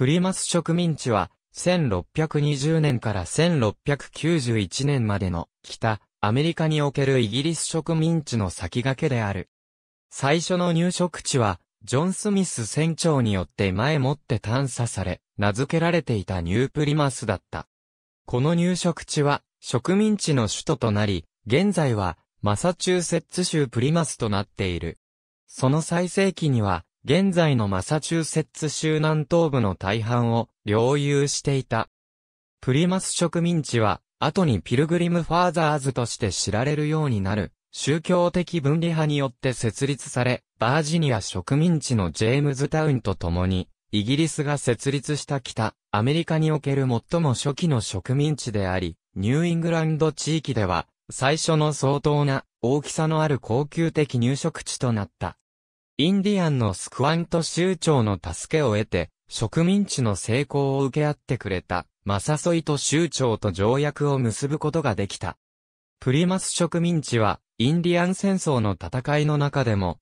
プリマス植民地は、1620年から1691年までの北アメリカにおけるイギリス植民地の先駆けである。最初の入植地は、ジョン・スミス船長によって前もって探査され、名付けられていたニュープリマスだった。この入植地は、植民地の首都となり、現在は、マサチューセッツ州プリマスとなっている。その最盛期には、現在のマサチューセッツ州南東部の大半を領有していた。プリマス植民地は、後にピルグリムファーザーズとして知られるようになる、宗教的分離派によって設立され、バージニア植民地のジェームズタウンと共に、イギリスが設立した北、アメリカにおける最も初期の植民地であり、ニューイングランド地域では、最初の相当な大きさのある高級的入植地となった。インディアンのスクワント州長の助けを得て、植民地の成功を受け合ってくれた、マサソイと州長と条約を結ぶことができた。プリマス植民地は、インディアン戦争の戦いの中でも、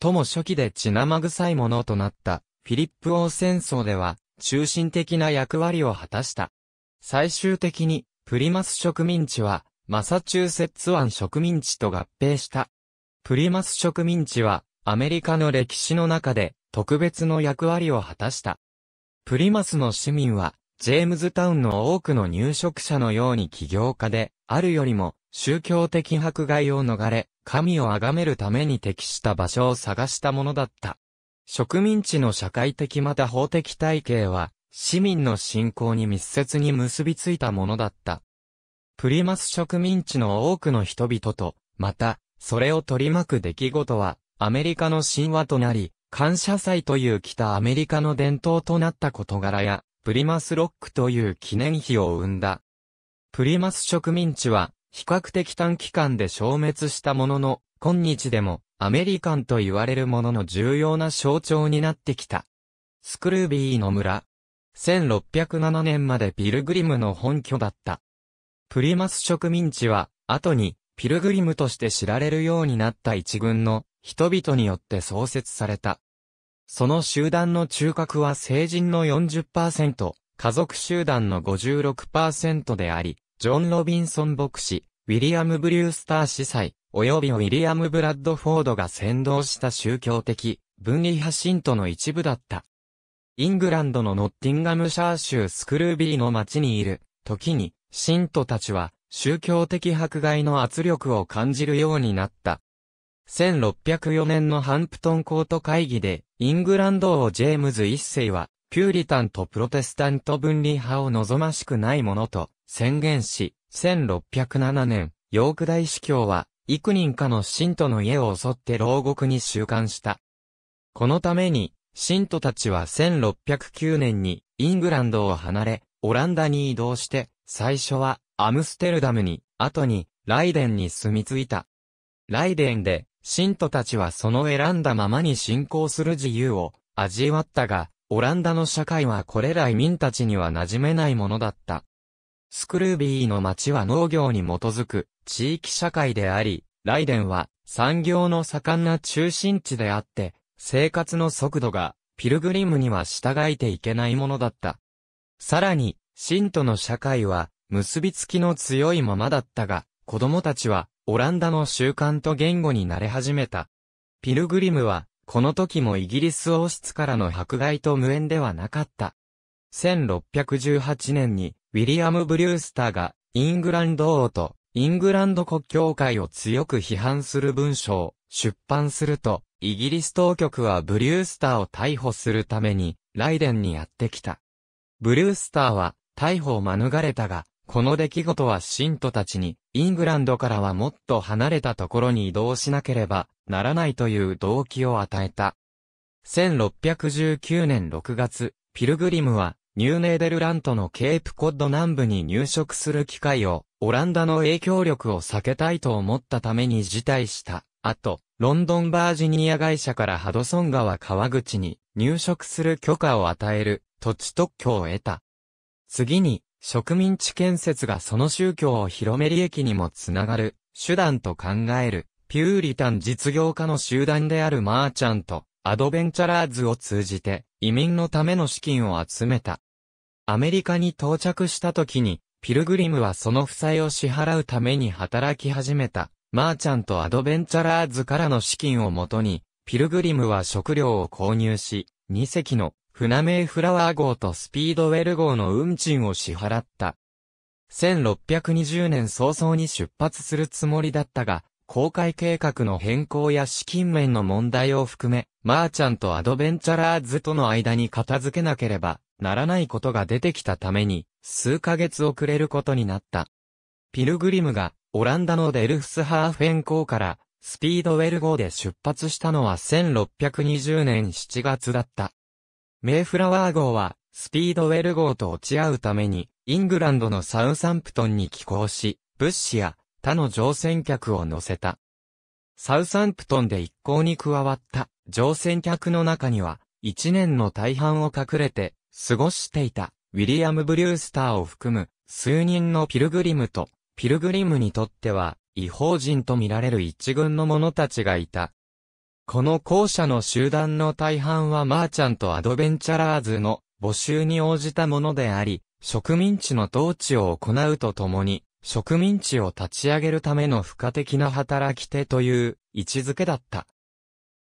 最も初期で血生臭いものとなった、フィリップ王戦争では、中心的な役割を果たした。最終的に、プリマス植民地は、マサチューセッツ湾植民地と合併した。プリマス植民地は、アメリカの歴史の中で特別の役割を果たした。プリマスの市民は、ジェームズタウンの多くの入植者のように起業家で、あるよりも宗教的迫害を逃れ、神を崇めるために適した場所を探したものだった。植民地の社会的また法的体系は、市民の信仰に密接に結びついたものだった。プリマス植民地の多くの人々と、また、それを取り巻く出来事は、アメリカの神話となり、感謝祭という北アメリカの伝統となった事柄や、プリマスロックという記念碑を生んだ。プリマス植民地は、比較的短期間で消滅したものの、今日でも、アメリカンと言われるものの重要な象徴になってきた。スクルービーの村。1607年までピルグリムの本拠だった。プリマス植民地は、後に、ピルグリムとして知られるようになった一軍の人々によって創設された。その集団の中核は成人の40%、家族集団の56%であり、ジョン・ロビンソン牧師、ウィリアム・ブリュースター司祭、及びウィリアム・ブラッドフォードが先導した宗教的、分離派信徒の一部だった。イングランドのノッティンガムシャー州スクルービーの町にいる、時に、信徒たちは、宗教的迫害の圧力を感じるようになった。1604年のハンプトンコート会議で、イングランド王ジェームズ一世は、ピューリタンとプロテスタント分離派を望ましくないものと宣言し、1607年、ヨーク大司教は、幾人かの信徒の家を襲って牢獄に収監した。このために、信徒たちは1609年にイングランドを離れ、オランダに移動して、最初はアムステルダムに、後にライデンに住み着いた。ライデンで信徒たちはその選んだままに信仰する自由を味わったが、オランダの社会はこれら移民たちには馴染めないものだった。スクルービーの町は農業に基づく地域社会であり、ライデンは産業の盛んな中心地であって、生活の速度がピルグリムには従えていけないものだった。さらに、信徒の社会は結びつきの強いままだったが、子供たちはオランダの習慣と言語に慣れ始めた。ピルグリムは、この時もイギリス王室からの迫害と無縁ではなかった。1618年に、ウィリアム・ブリュースターが、イングランド王と、イングランド国教会を強く批判する文章を出版すると、イギリス当局はブリュースターを逮捕するために、ライデンにやってきた。ブリュースターは、逮捕を免れたが、この出来事は信徒たちに、イングランドからはもっと離れたところに移動しなければならないという動機を与えた。1619年6月、ピルグリムは、ニューネーデルラントのケープコッド南部に入植する機会を、オランダの影響力を避けたいと思ったために辞退した。あと、ロンドンバージニア会社からハドソン川川口に入植する許可を与える土地特許を得た。次に、植民地建設がその宗教を広め利益にもつながる手段と考えるピューリタン実業家の集団であるマーチャント、アドベンチャラーズを通じて移民のための資金を集めた。アメリカに到着した時に、ピルグリムはその負債を支払うために働き始めた。マーチャントアドベンチャラーズからの資金をもとに、ピルグリムは食料を購入し、2隻の船名フラワー号とスピードウェル号の運賃を支払った。1620年早々に出発するつもりだったが、公開計画の変更や資金面の問題を含め、マーチャントアドベンチャラーズとの間に片付けなければならないことが出てきたために、数ヶ月遅れることになった。ピルグリムがオランダのデルフスハーフェン港からスピードウェル号で出発したのは1620年7月だった。メイフラワー号は、スピードウェル号と落ち合うために、イングランドのサウサンプトンに寄港し、物資や他の乗船客を乗せた。サウサンプトンで一行に加わった乗船客の中には、一年の大半を隠れて過ごしていたウィリアム・ブリュースターを含む数人のピルグリムと、ピルグリムにとっては違法人とみられる一軍の者たちがいた。この校舎の集団の大半はマーチャント・アドベンチャラーズの募集に応じたものであり、植民地の統治を行うとともに、植民地を立ち上げるための付加的な働き手という位置づけだった。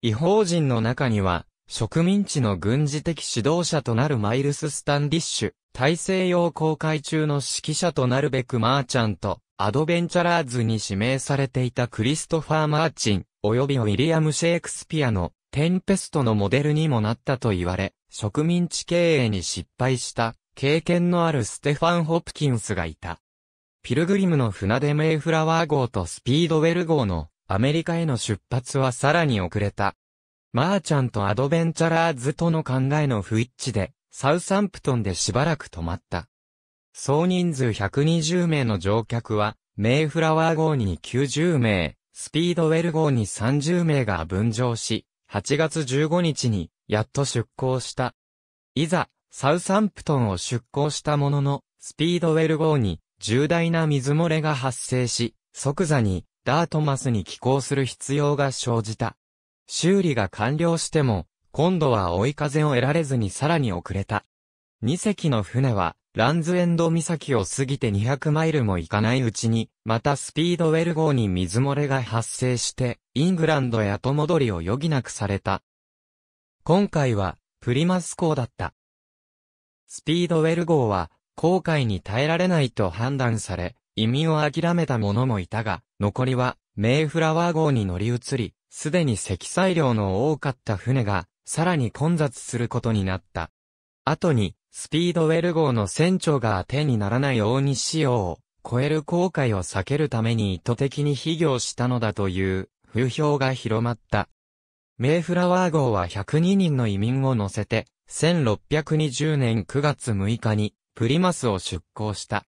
違法人の中には、植民地の軍事的指導者となるマイルス・スタンディッシュ、大西洋航海中の指揮者となるべくマーチャント、アドベンチャラーズに指名されていたクリストファー・マーチン、及びウィリアム・シェイクスピアのテンペストのモデルにもなったと言われ、植民地経営に失敗した経験のあるステファン・ホプキンスがいた。ピルグリムの船でメイフラワー号とスピードウェル号のアメリカへの出発はさらに遅れた。マーチャント・アドベンチャラーズとの考えの不一致で、サウサンプトンでしばらく止まった。総人数120名の乗客は、メイフラワー号に90名、スピードウェル号に30名が分乗し、8月15日に、やっと出港した。いざ、サウサンプトンを出港したものの、スピードウェル号に、重大な水漏れが発生し、即座に、ダートマスに寄港する必要が生じた。修理が完了しても、今度は追い風を得られずにさらに遅れた。2隻の船は、ランズエンド岬を過ぎて200マイルも行かないうちに、またスピードウェル号に水漏れが発生して、イングランドへ後戻りを余儀なくされた。今回は、プリマス港だった。スピードウェル号は、航海に耐えられないと判断され、移民を諦めた者もいたが、残りは、メイフラワー号に乗り移り、すでに積載量の多かった船が、さらに混雑することになった。後に、スピードウェル号の船長が手にならない大西潮を超える航海を避けるために意図的に非業したのだという風評が広まった。メイフラワー号は102人の移民を乗せて、1620年9月6日にプリマスを出港した。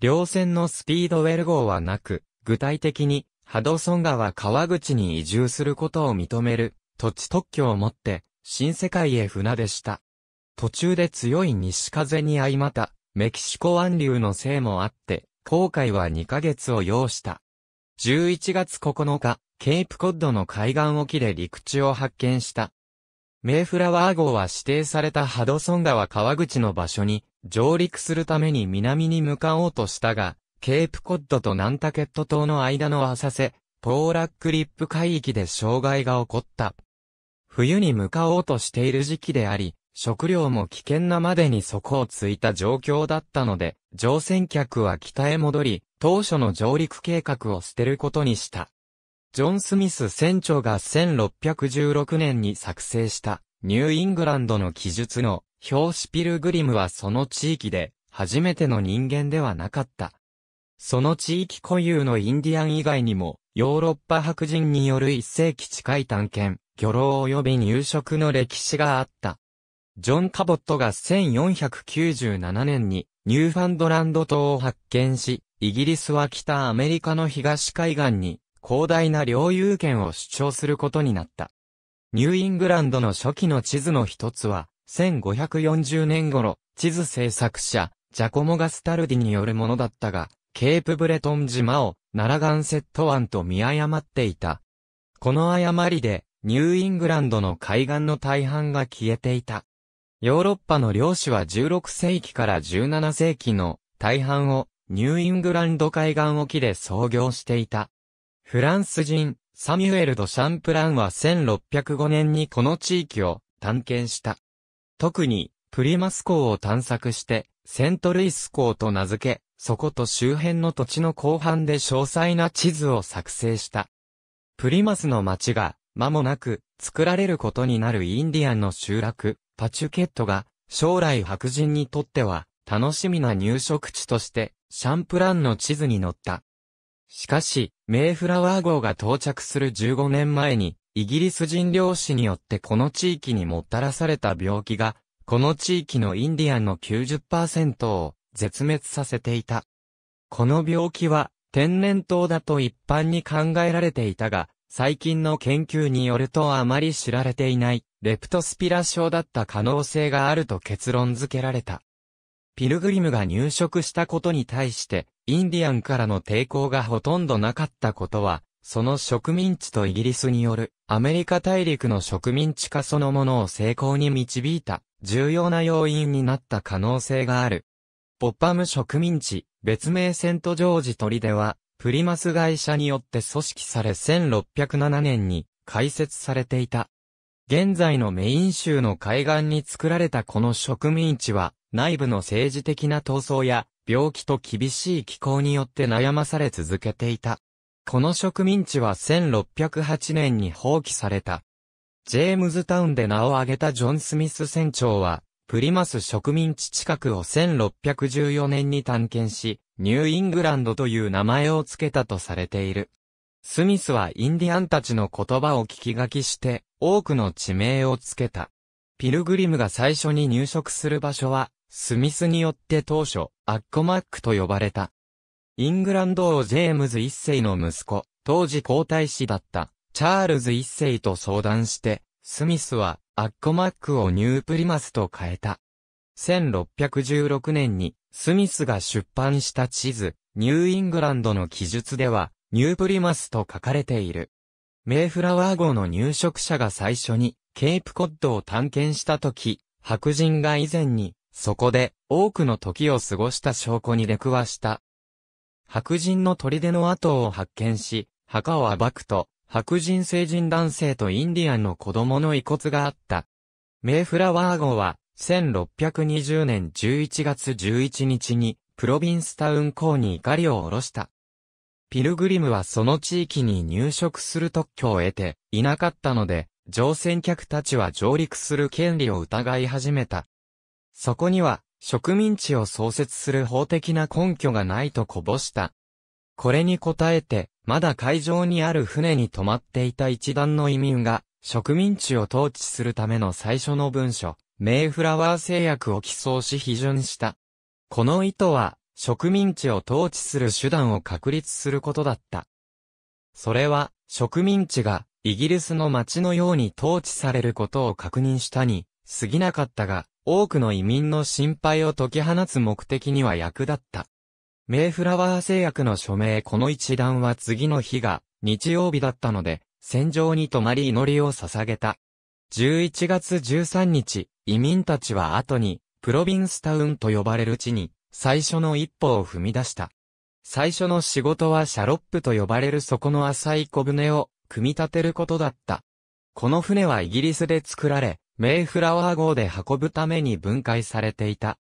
両船のスピードウェル号はなく、具体的にハドソン川川口に移住することを認める土地特許を持って新世界へ船出した。途中で強い西風に相また、メキシコ湾流のせいもあって、航海は2ヶ月を要した。11月9日、ケープコッドの海岸沖で陸地を発見した。メイフラワー号は指定されたハドソン川川口の場所に上陸するために南に向かおうとしたが、ケープコッドとナンタケット島の間の浅瀬、ポーラックリップ海域で障害が起こった。冬に向かおうとしている時期であり、食料も危険なまでに底をついた状況だったので、乗船客は北へ戻り、当初の上陸計画を捨てることにした。ジョン・スミス船長が1616年に作成したニューイングランドの記述の表紙ピルグリムはその地域で初めての人間ではなかった。その地域固有のインディアン以外にもヨーロッパ白人による一世紀近い探検、漁労及び入植の歴史があった。ジョン・カボットが1497年にニューファンドランド島を発見し、イギリスは北アメリカの東海岸に広大な領有権を主張することになった。ニューイングランドの初期の地図の一つは、1540年頃、地図制作者、ジャコモ・ガスタルディによるものだったが、ケープブレトン島を、ナラガンセット湾と見誤っていた。この誤りで、ニューイングランドの海岸の大半が消えていた。ヨーロッパの領主は16世紀から17世紀の大半をニューイングランド海岸沖で創業していた。フランス人、サミュエル・ド・シャンプランは1605年にこの地域を探検した。特に、プリマス港を探索して、セントルイス港と名付け、そこと周辺の土地の後半で詳細な地図を作成した。プリマスの町が、間もなく、作られることになるインディアンの集落、パチュケットが将来白人にとっては楽しみな入植地としてシャンプランの地図に載った。しかし、メイフラワー号が到着する15年前に、イギリス人漁師によってこの地域にもたらされた病気が、この地域のインディアンの90%を絶滅させていた。この病気は天然痘だと一般に考えられていたが、最近の研究によるとあまり知られていないレプトスピラ症だった可能性があると結論付けられた。ピルグリムが入植したことに対して、インディアンからの抵抗がほとんどなかったことは、その植民地とイギリスによるアメリカ大陸の植民地化そのものを成功に導いた重要な要因になった可能性がある。ポッパム植民地、別名セントジョージ砦は、プリマス会社によって組織され1607年に開設されていた。現在のメイン州の海岸に作られたこの植民地は、内部の政治的な闘争や、病気と厳しい気候によって悩まされ続けていた。この植民地は1608年に放棄された。ジェームズタウンで名を挙げたジョン・スミス船長は、プリマス植民地近くを1614年に探検し、ニューイングランドという名前を付けたとされている。スミスはインディアンたちの言葉を聞き書きして、多くの地名をつけた。ピルグリムが最初に入植する場所は、スミスによって当初、アッコマックと呼ばれた。イングランド王ジェームズ一世の息子、当時皇太子だった、チャールズ一世と相談して、スミスは、アッコマックをニュープリマスと変えた。1616年に、スミスが出版した地図、ニューイングランドの記述では、ニュープリマスと書かれている。メイフラワー号の入植者が最初にケープコッドを探検した時、白人が以前にそこで多くの時を過ごした証拠に出くわした。白人の砦の跡を発見し、墓を暴くと、白人成人男性とインディアンの子供の遺骨があった。メイフラワー号は、1620年11月11日に、プロビンスタウン港に怒りを下ろした。ピルグリムはその地域に入植する特許を得ていなかったので、乗船客たちは上陸する権利を疑い始めた。そこには、植民地を創設する法的な根拠がないとこぼした。これに応えて、まだ海上にある船に泊まっていた一団の移民が、植民地を統治するための最初の文書、メイフラワー制約を起草し批准した。この意図は、植民地を統治する手段を確立することだった。それは、植民地がイギリスの町のように統治されることを確認したに、過ぎなかったが、多くの移民の心配を解き放つ目的には役立った。メイフラワー製薬の署名この一段は次の日が日曜日だったので、戦場に泊まり祈りを捧げた。11月13日、移民たちは後に、プロビンスタウンと呼ばれる地に最初の一歩を踏み出した。最初の仕事はシャロップと呼ばれる底の浅い小舟を組み立てることだった。この船はイギリスで作られ、メイフラワー号で運ぶために分解されていた。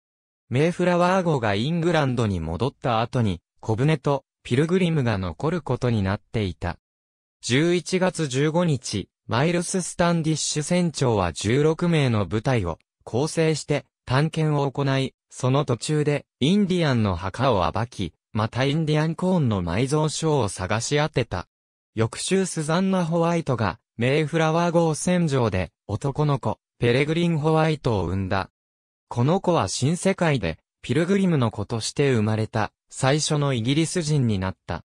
メイフラワー号がイングランドに戻った後に、小舟とピルグリムが残ることになっていた。11月15日、マイルス・スタンディッシュ船長は16名の部隊を構成して探検を行い、その途中で、インディアンの墓を暴き、またインディアンコーンの埋蔵書を探し当てた。翌週スザンナ・ホワイトが、メイフラワー号戦場で、男の子、ペレグリン・ホワイトを産んだ。この子は新世界で、ピルグリムの子として生まれた、最初のイギリス人になった。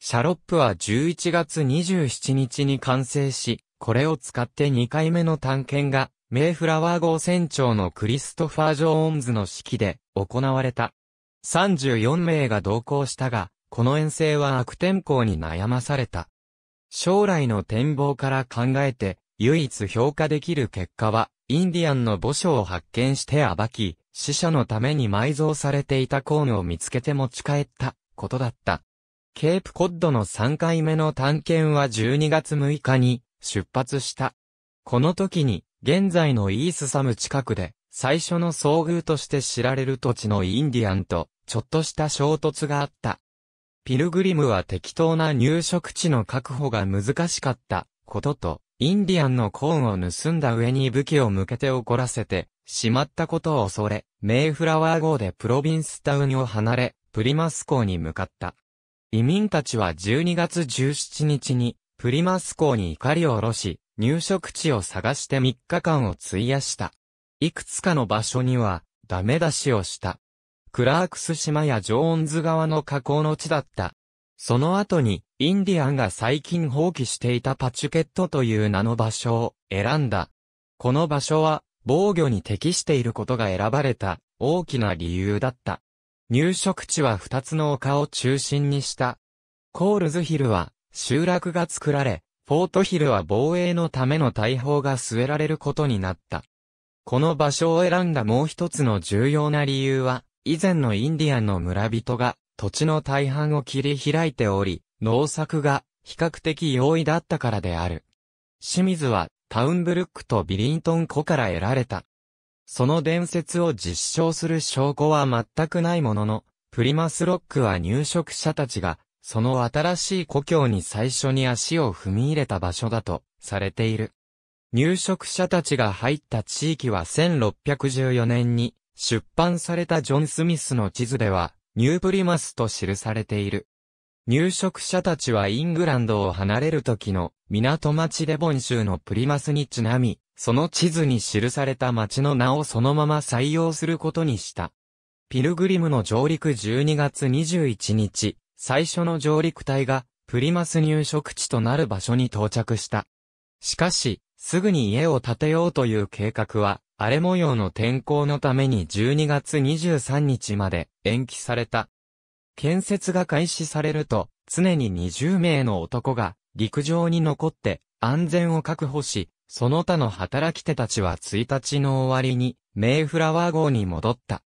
シャロップは11月27日に完成し、これを使って2回目の探検がメイフラワー号船長のクリストファー・ジョーンズの指揮で行われた。34名が同行したが、この遠征は悪天候に悩まされた。将来の展望から考えて、唯一評価できる結果は、インディアンの墓所を発見して暴き、死者のために埋蔵されていたコーンを見つけて持ち帰ったことだった。ケープコッドの3回目の探検は12月6日に出発した。この時に現在のイースサム近くで、最初の遭遇として知られる土地のインディアンと、ちょっとした衝突があった。ピルグリムは適当な入植地の確保が難しかったことと、インディアンのコーンを盗んだ上に武器を向けて怒らせて、しまったことを恐れ、メイフラワー号でプロビンスタウンを離れ、プリマス港に向かった。移民たちは12月17日に、プリマス港に怒りを下ろし、入植地を探して3日間を費やした。いくつかの場所には、ダメ出しをした。クラークス島やジョーンズ川の河口の地だった。その後に、インディアンが最近放棄していたパチュケットという名の場所を選んだ。この場所は、防御に適していることが選ばれた、大きな理由だった。入植地は2つの丘を中心にした。コールズヒルは、集落が作られ、ポートヒルは防衛のための大砲が据えられることになった。この場所を選んだもう一つの重要な理由は、以前のインディアンの村人が土地の大半を切り開いており、農作が比較的容易だったからである。清水はタウンブルックとビリントン湖から得られた。その伝説を実証する証拠は全くないものの、プリマスロックは入植者たちがその新しい故郷に最初に足を踏み入れた場所だとされている。入植者たちが入った地域は1614年に出版されたジョン・スミスの地図ではニュープリマスと記されている。入植者たちはイングランドを離れる時の港町デボン州のプリマスにちなみ、その地図に記された町の名をそのまま採用することにした。ピルグリムの上陸12月21日、最初の上陸隊が、プリマス入植地となる場所に到着した。しかし、すぐに家を建てようという計画は、荒れ模様の天候のために12月23日まで延期された。建設が開始されると、常に20名の男が陸上に残って安全を確保し、その他の働き手たちは1日の終わりにメイフラワー号に戻った。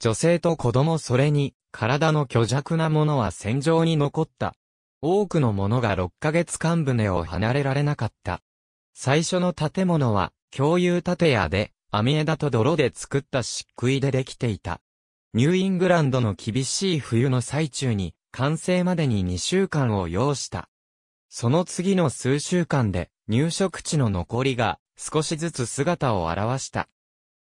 女性と子供それに体の虚弱なものは戦場に残った。多くの者が6ヶ月間船を離れられなかった。最初の建物は、共有建屋で、網枝と泥で作った漆喰でできていた。ニューイングランドの厳しい冬の最中に、完成までに2週間を要した。その次の数週間で、入植地の残りが、少しずつ姿を現した。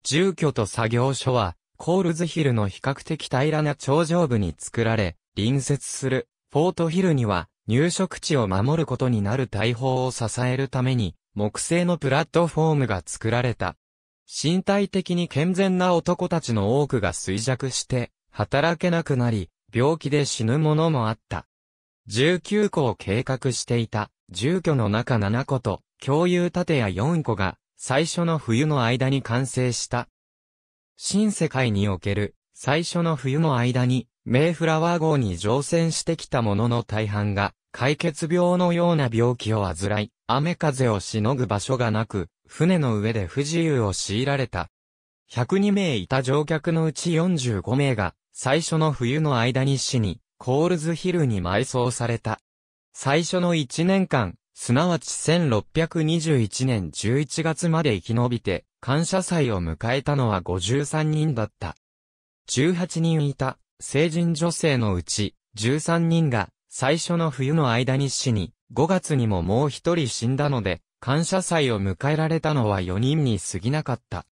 住居と作業所は、コールズヒルの比較的平らな頂上部に作られ、隣接するフォートヒルには入植地を守ることになる大砲を支えるために木製のプラットフォームが作られた。身体的に健全な男たちの多くが衰弱して働けなくなり、病気で死ぬ者もあった。19個を計画していた住居の中7個と共有建屋4個が最初の冬の間に完成した。新世界における最初の冬の間にメイフラワー号に乗船してきたものの大半が解決病のような病気を患い、雨風をしのぐ場所がなく、船の上で不自由を強いられた。102名いた乗客のうち45名が、最初の冬の間に死に、コールズヒルに埋葬された。最初の1年間、すなわち1621年11月まで生き延びて、感謝祭を迎えたのは53人だった。18人いた成人女性のうち13人が最初の冬の間に死に、5月にももう一人死んだので、感謝祭を迎えられたのは4人に過ぎなかった。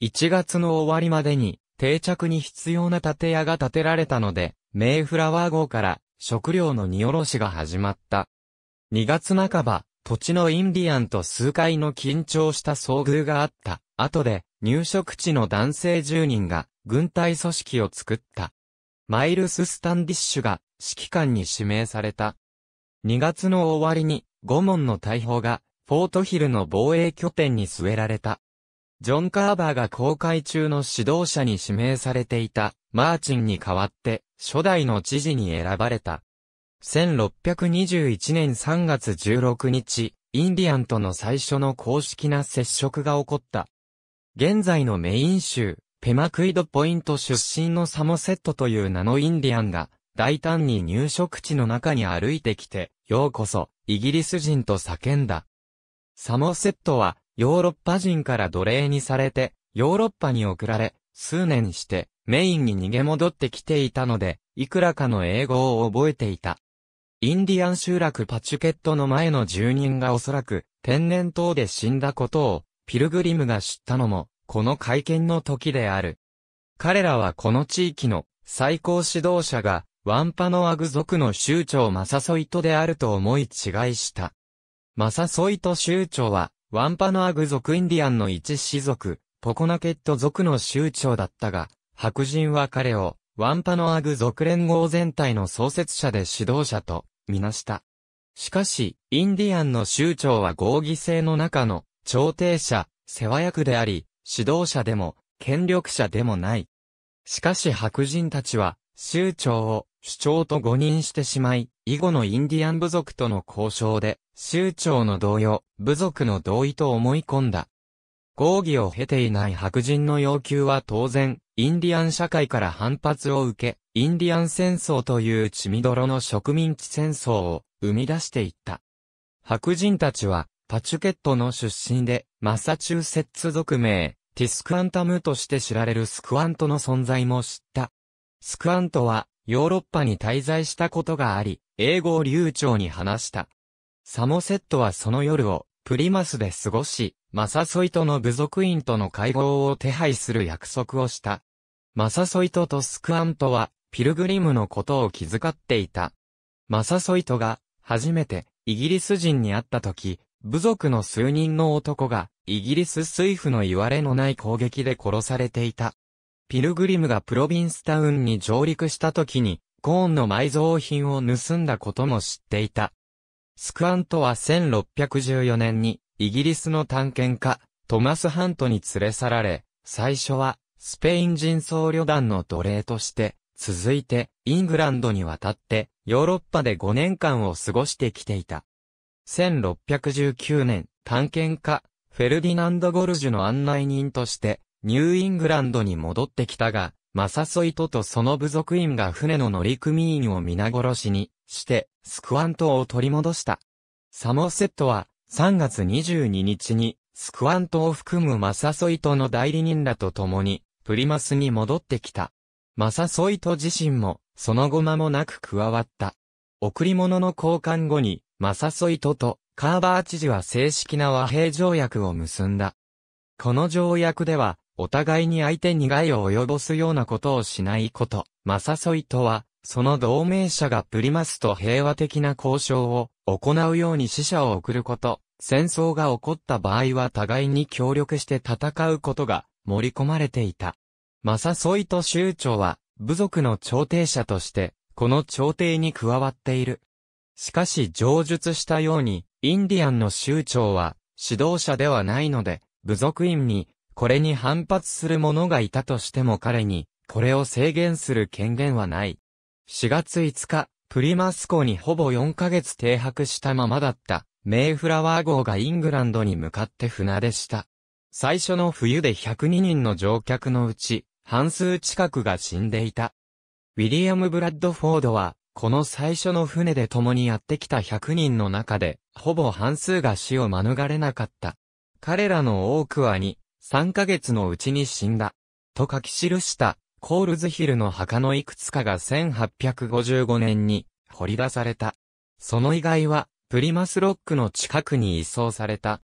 1月の終わりまでに定着に必要な建屋が建てられたので、メイフラワー号から食料の荷下ろしが始まった。2月半ば、土地のインディアンと数回の緊張した遭遇があった。後で、入植地の男性10人が、軍隊組織を作った。マイルス・スタンディッシュが、指揮官に指名された。2月の終わりに、五門の大砲が、フォートヒルの防衛拠点に据えられた。ジョン・カーバーが公開中の指導者に指名されていた、マーチンに代わって、初代の知事に選ばれた。1621年3月16日、インディアンとの最初の公式な接触が起こった。現在のメイン州、ペマクイドポイント出身のサモセットという名のインディアンが、大胆に入植地の中に歩いてきて、ようこそ、イギリス人と叫んだ。サモセットは、ヨーロッパ人から奴隷にされて、ヨーロッパに送られ、数年して、メインに逃げ戻ってきていたので、いくらかの英語を覚えていた。インディアン集落パチュケットの前の住人がおそらく天然痘で死んだことをピルグリムが知ったのもこの会見の時である。彼らはこの地域の最高指導者がワンパノアグ族の州長マサソイトであると思い違いした。マサソイト州長はワンパノアグ族インディアンの一氏族、ポコナケット族の州長だったが、白人は彼をワンパノアグ族連合全体の創設者で指導者とみなした。しかし、インディアンの州長は合議制の中の、調停者、世話役であり、指導者でも、権力者でもない。しかし白人たちは、州長を主張と誤認してしまい、以後のインディアン部族との交渉で、州長の同様、部族の同意と思い込んだ。合議を経ていない白人の要求は当然、インディアン社会から反発を受け、インディアン戦争という血みどろの植民地戦争を生み出していった。白人たちは、パチュケットの出身で、マサチューセッツ族名、ティスクアンタムとして知られるスクアントの存在も知った。スクアントは、ヨーロッパに滞在したことがあり、英語を流暢に話した。サモセットはその夜を、プリマスで過ごし、マサソイトの部族員との会合を手配する約束をした。マサソイトとスクアントは、ピルグリムのことを気遣っていた。マサソイトが、初めて、イギリス人に会った時、部族の数人の男が、イギリス水夫の言われのない攻撃で殺されていた。ピルグリムがプロビンスタウンに上陸した時に、コーンの埋蔵品を盗んだことも知っていた。スクアントは1614年にイギリスの探検家、トマス・ハントに連れ去られ、最初は、スペイン人僧侶団の奴隷として、続いて、イングランドに渡って、ヨーロッパで5年間を過ごしてきていた。1619年、探検家、フェルディナンド・ゴルジュの案内人として、ニューイングランドに戻ってきたが、マサソイトとその部族員が船の乗組員を皆殺しにして、スクワントを取り戻した。サモセットは3月22日に、スクワントを含むマサソイトの代理人らと共に、プリマスに戻ってきた。マサソイト自身も、その後間もなく加わった。贈り物の交換後に、マサソイトとカーバー知事は正式な和平条約を結んだ。この条約では、お互いに相手に害を及ぼすようなことをしないこと、マサソイトは、その同盟者がプリマスと平和的な交渉を行うように死者を送ること、戦争が起こった場合は互いに協力して戦うことが盛り込まれていた。マサソイト州長は部族の調停者として、この調停に加わっている。しかし上述したように、インディアンの州長は指導者ではないので、部族員にこれに反発する者がいたとしても彼にこれを制限する権限はない。4月5日、プリマスコにほぼ4ヶ月停泊したままだったメイフラワー号がイングランドに向かって船出した。最初の冬で102人の乗客のうち、半数近くが死んでいた。ウィリアム・ブラッドフォードは、この最初の船で共にやってきた100人の中で、ほぼ半数が死を免れなかった。彼らの多くは2、3ヶ月のうちに死んだ。と書き記した、コールズヒルの墓のいくつかが1855年に掘り出された。その意外は、プリマスロックの近くに移送された。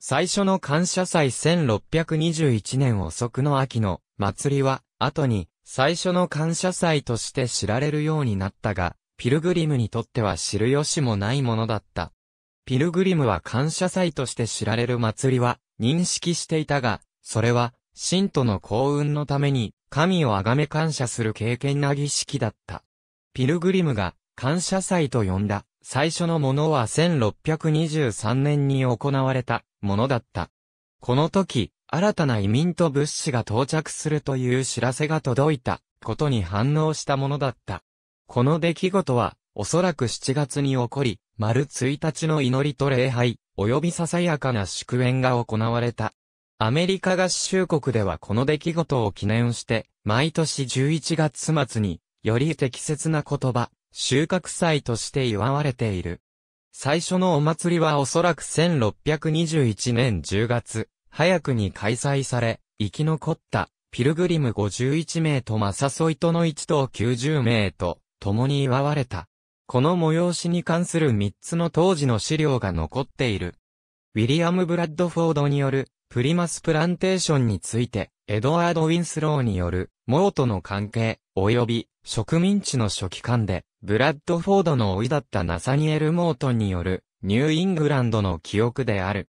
最初の感謝祭1621年遅くの秋の祭りは、後に最初の感謝祭として知られるようになったが、ピルグリムにとっては知る由もないものだった。ピルグリムは感謝祭として知られる祭りは認識していたが、それは、信徒の幸運のために、神を崇め感謝する経験な儀式だった。ピルグリムが感謝祭と呼んだ最初のものは1623年に行われたものだった。この時、新たな移民と物資が到着するという知らせが届いたことに反応したものだった。この出来事は、おそらく7月に起こり、丸1日の祈りと礼拝、及びささやかな祝宴が行われた。アメリカ合衆国ではこの出来事を記念して、毎年11月末に、より適切な言葉、収穫祭として祝われている。最初のお祭りはおそらく1621年10月、早くに開催され、生き残ったピルグリム51名とマサソイトの1等90名と共に祝われた。この催しに関する3つの当時の資料が残っている。ウィリアム・ブラッドフォードによるプリマスプランテーションについて、エドワード・ウィンスローによる、モートの関係、及び植民地の初期間で、ブラッドフォードの老いだったナサニエル・モートンによる、ニューイングランドの記憶である。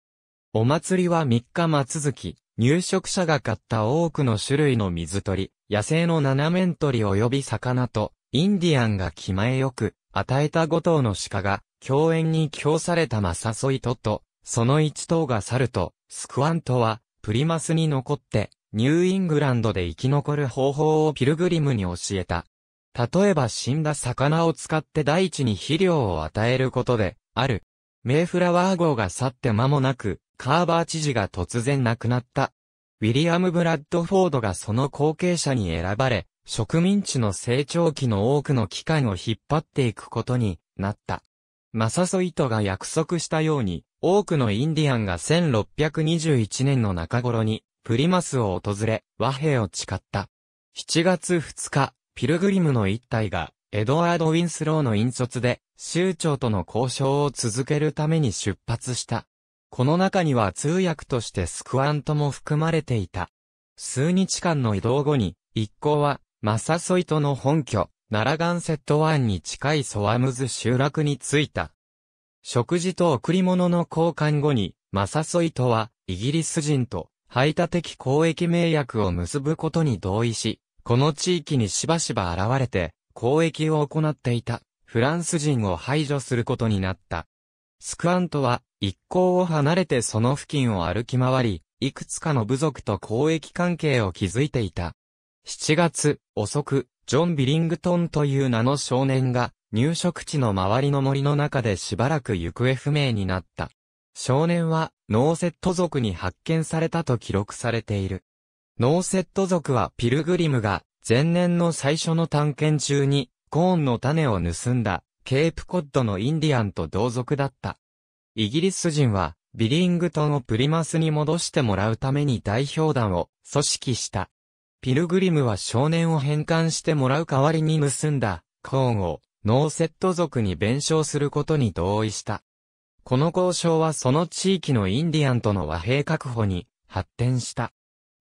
お祭りは3日間続き、入植者が買った多くの種類の水鳥、野生の七面鳥及び魚と、インディアンが気前よく、与えた5頭の鹿が、共演に供されたマサソイトと、その1頭が去ると、スクワントは、プリマスに残って、ニューイングランドで生き残る方法をピルグリムに教えた。例えば死んだ魚を使って大地に肥料を与えることで、ある。メイフラワー号が去って間もなく、カーバー知事が突然亡くなった。ウィリアム・ブラッドフォードがその後継者に選ばれ、植民地の成長期の多くの期間を引っ張っていくことになった。マサソイトが約束したように、多くのインディアンが1621年の中頃に、プリマスを訪れ、和平を誓った。7月2日、ピルグリムの一体が、エドワード・ウィンスローの引率で、州長との交渉を続けるために出発した。この中には通訳としてスクワントも含まれていた。数日間の移動後に、一行は、マサソイトの本拠、ナラガンセット湾に近いソワムズ集落に着いた。食事と贈り物の交換後に、マサソイトは、イギリス人と、排他的交易名約を結ぶことに同意し、この地域にしばしば現れて、交易を行っていた、フランス人を排除することになった。スクアントは、一行を離れてその付近を歩き回り、いくつかの部族と交易関係を築いていた。7月、遅く、ジョン・ビリングトンという名の少年が、入植地の周りの森の中でしばらく行方不明になった。少年は、ノーセット族に発見されたと記録されている。ノーセット族はピルグリムが前年の最初の探検中にコーンの種を盗んだケープコッドのインディアンと同族だった。イギリス人はビリングトンをプリマスに戻してもらうために代表団を組織した。ピルグリムは少年を返還してもらう代わりに盗んだコーンをノーセット族に弁償することに同意した。この交渉はその地域のインディアンとの和平確保に発展した。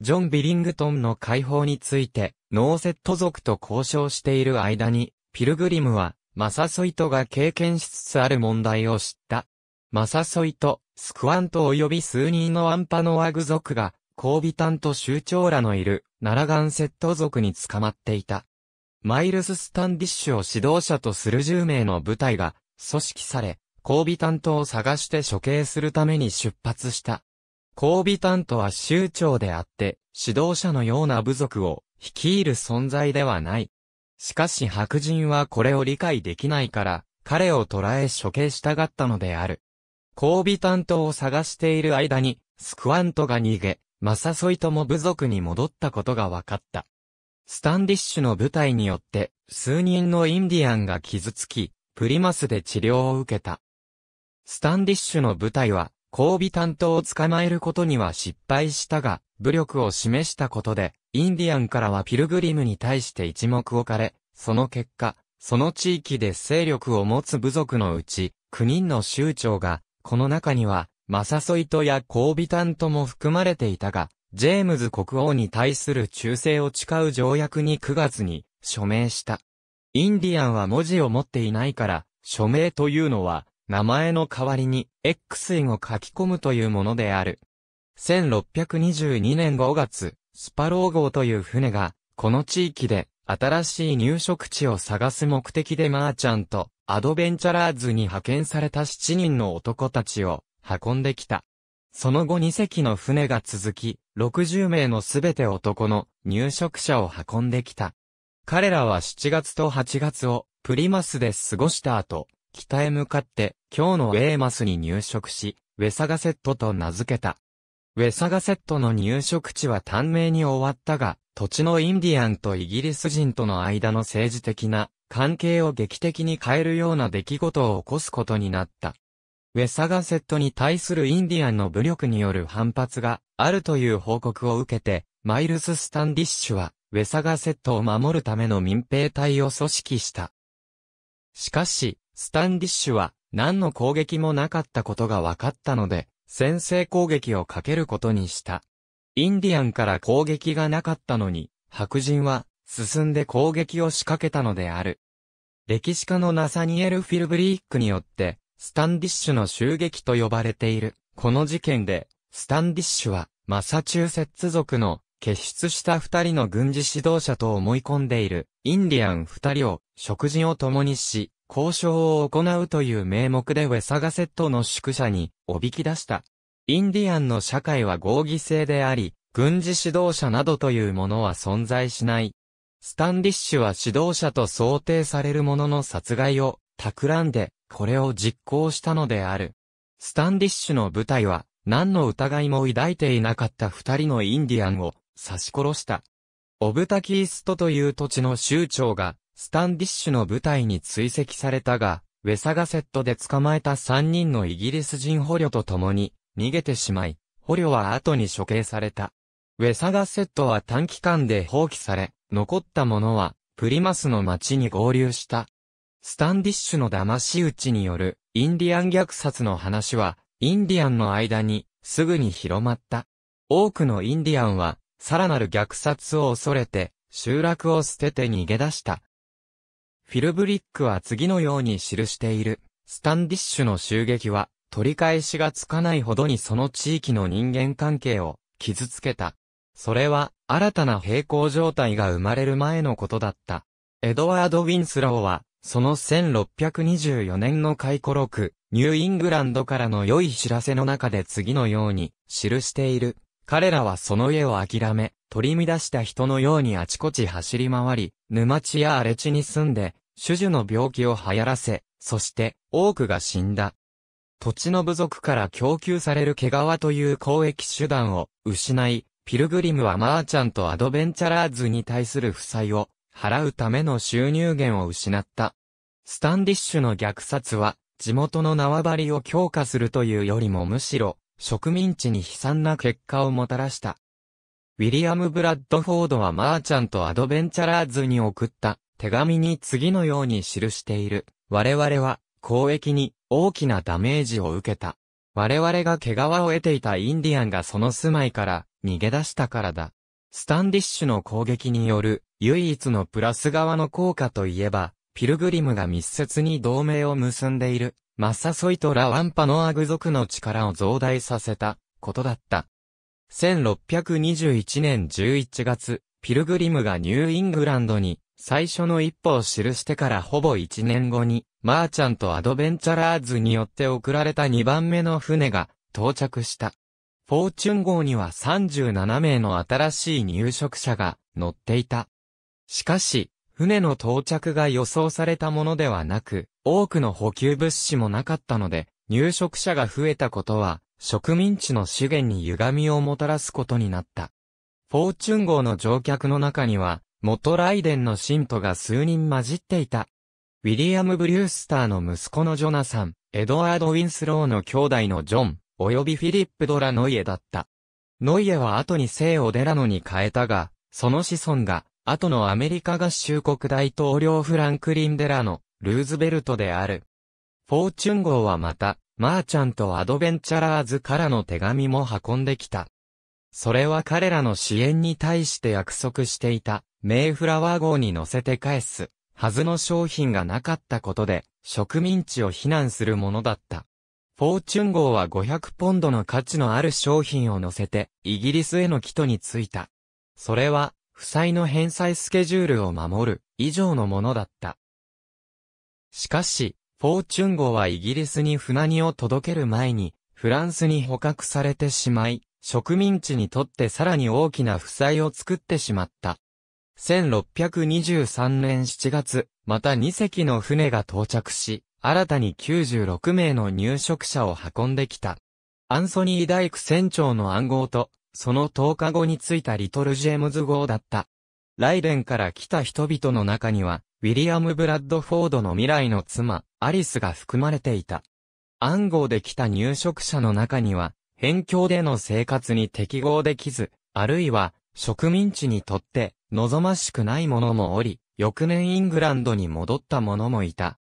ジョン・ビリングトンの解放について、ノーセット族と交渉している間に、ピルグリムは、マサソイトが経験しつつある問題を知った。マサソイト、スクワント及び数人のアンパノワグ族が、コービタンと州長らのいる、ナラガンセット族に捕まっていた。マイルス・スタンディッシュを指導者とする10名の部隊が、組織され、コービタントを探して処刑するために出発した。コービタントは州長であって、指導者のような部族を率いる存在ではない。しかし白人はこれを理解できないから、彼を捕らえ処刑したがったのである。コービタントを探している間に、スクワントが逃げ、マサソイとも部族に戻ったことが分かった。スタンディッシュの部隊によって、数人のインディアンが傷つき、プリマスで治療を受けた。スタンディッシュの部隊は、交尾担当を捕まえることには失敗したが、武力を示したことで、インディアンからはピルグリムに対して一目置かれ、その結果、その地域で勢力を持つ部族のうち、9人の州長が、この中には、マサソイトやコービタントも含まれていたが、ジェームズ国王に対する忠誠を誓う条約に9月に署名した。インディアンは文字を持っていないから、署名というのは名前の代わりに X 位を書き込むというものである。1622年5月、スパロー号という船が、この地域で新しい入植地を探す目的でマーちゃんとアドベンチャラーズに派遣された7人の男たちを運んできた。その後2隻の船が続き、60名のすべて男の入植者を運んできた。彼らは7月と8月をプリマスで過ごした後、北へ向かって、今日のウェーマスに入植し、ウェサガセットと名付けた。ウェサガセットの入植地は短命に終わったが、土地のインディアンとイギリス人との間の政治的な関係を劇的に変えるような出来事を起こすことになった。ウェサガセットに対するインディアンの武力による反発があるという報告を受けて、マイルス・スタンディッシュは、ウェサガセットを守るための民兵隊を組織した。しかし、スタンディッシュは何の攻撃もなかったことが分かったので、先制攻撃をかけることにした。インディアンから攻撃がなかったのに、白人は進んで攻撃を仕掛けたのである。歴史家のナサニエル・フィルブリークによって、スタンディッシュの襲撃と呼ばれている。この事件で、スタンディッシュは、マサチューセッツ族の結出した二人の軍事指導者と思い込んでいるインディアン二人を食事を共にし、交渉を行うという名目でウェサガセットの宿舎におびき出した。インディアンの社会は合議制であり、軍事指導者などというものは存在しない。スタンディッシュは指導者と想定されるものの殺害を企んで、これを実行したのである。スタンディッシュの部隊は、何の疑いも抱いていなかった二人のインディアンを刺し殺した。オブタキーストという土地の州長がスタンディッシュの部隊に追跡されたが、ウェサガセットで捕まえた3人のイギリス人捕虜と共に逃げてしまい、捕虜は後に処刑された。ウェサガセットは短期間で放棄され、残った者はプリマスの町に合流した。スタンディッシュの騙し討ちによるインディアン虐殺の話は、インディアンの間にすぐに広まった。多くのインディアンは、さらなる虐殺を恐れて、集落を捨てて逃げ出した。フィルブリックは次のように記している。スタンディッシュの襲撃は、取り返しがつかないほどにその地域の人間関係を傷つけた。それは、新たな平行状態が生まれる前のことだった。エドワード・ウィンスローは、その1624年の回顧録、ニューイングランドからの良い知らせの中で次のように記している。彼らはその家を諦め、取り乱した人のようにあちこち走り回り、沼地や荒れ地に住んで、種々の病気を流行らせ、そして多くが死んだ。土地の部族から供給される毛皮という交易手段を失い、ピルグリムはマーチャントアドベンチャラーズに対する負債を払うための収入源を失った。スタンディッシュの虐殺は地元の縄張りを強化するというよりもむしろ植民地に悲惨な結果をもたらした。ウィリアム・ブラッドフォードはマーチャント・アドベンチャラーズに送った手紙に次のように記している。我々は、交易に大きなダメージを受けた。我々が毛皮を得ていたインディアンがその住まいから逃げ出したからだ。スタンディッシュの攻撃による唯一のプラス側の効果といえば、ピルグリムが密接に同盟を結んでいる、マッサソイトラワンパノアグ族の力を増大させた、ことだった。1621年11月、ピルグリムがニューイングランドに最初の一歩を記してからほぼ1年後に、マーチャントアドベンチャラーズによって送られた2番目の船が到着した。フォーチュン号には37名の新しい入植者が乗っていた。しかし、船の到着が予想されたものではなく、多くの補給物資もなかったので、入植者が増えたことは、植民地の資源に歪みをもたらすことになった。フォーチュン号の乗客の中には、元ライデンの信徒が数人混じっていた。ウィリアム・ブリュースターの息子のジョナサン、エドワード・ウィンスローの兄弟のジョン、及びフィリップ・ドラ・ノイエだった。ノイエは後に聖をデラノに変えたが、その子孫が、後のアメリカ合衆国大統領フランクリン・デラノ、ルーズベルトである。フォーチュン号はまた、マーチャント・アドベンチャラーズからの手紙も運んできた。それは彼らの支援に対して約束していた、メイフラワー号に乗せて返す、はずの商品がなかったことで、植民地を非難するものだった。フォーチュン号は500ポンドの価値のある商品を乗せて、イギリスへの帰途に着いた。それは、負債の返済スケジュールを守る、以上のものだった。しかし、フォーチュン号はイギリスに船荷を届ける前に、フランスに捕獲されてしまい、植民地にとってさらに大きな負債を作ってしまった。1623年7月、また2隻の船が到着し、新たに96名の入植者を運んできた。アンソニー・ダイク船長の暗号と、その10日後に着いたリトル・ジェームズ号だった。ライデンから来た人々の中には、ウィリアム・ブラッドフォードの未来の妻、アリスが含まれていた。暗号で来た入植者の中には、辺境での生活に適合できず、あるいは植民地にとって望ましくない者もおり、翌年イングランドに戻った者もいた。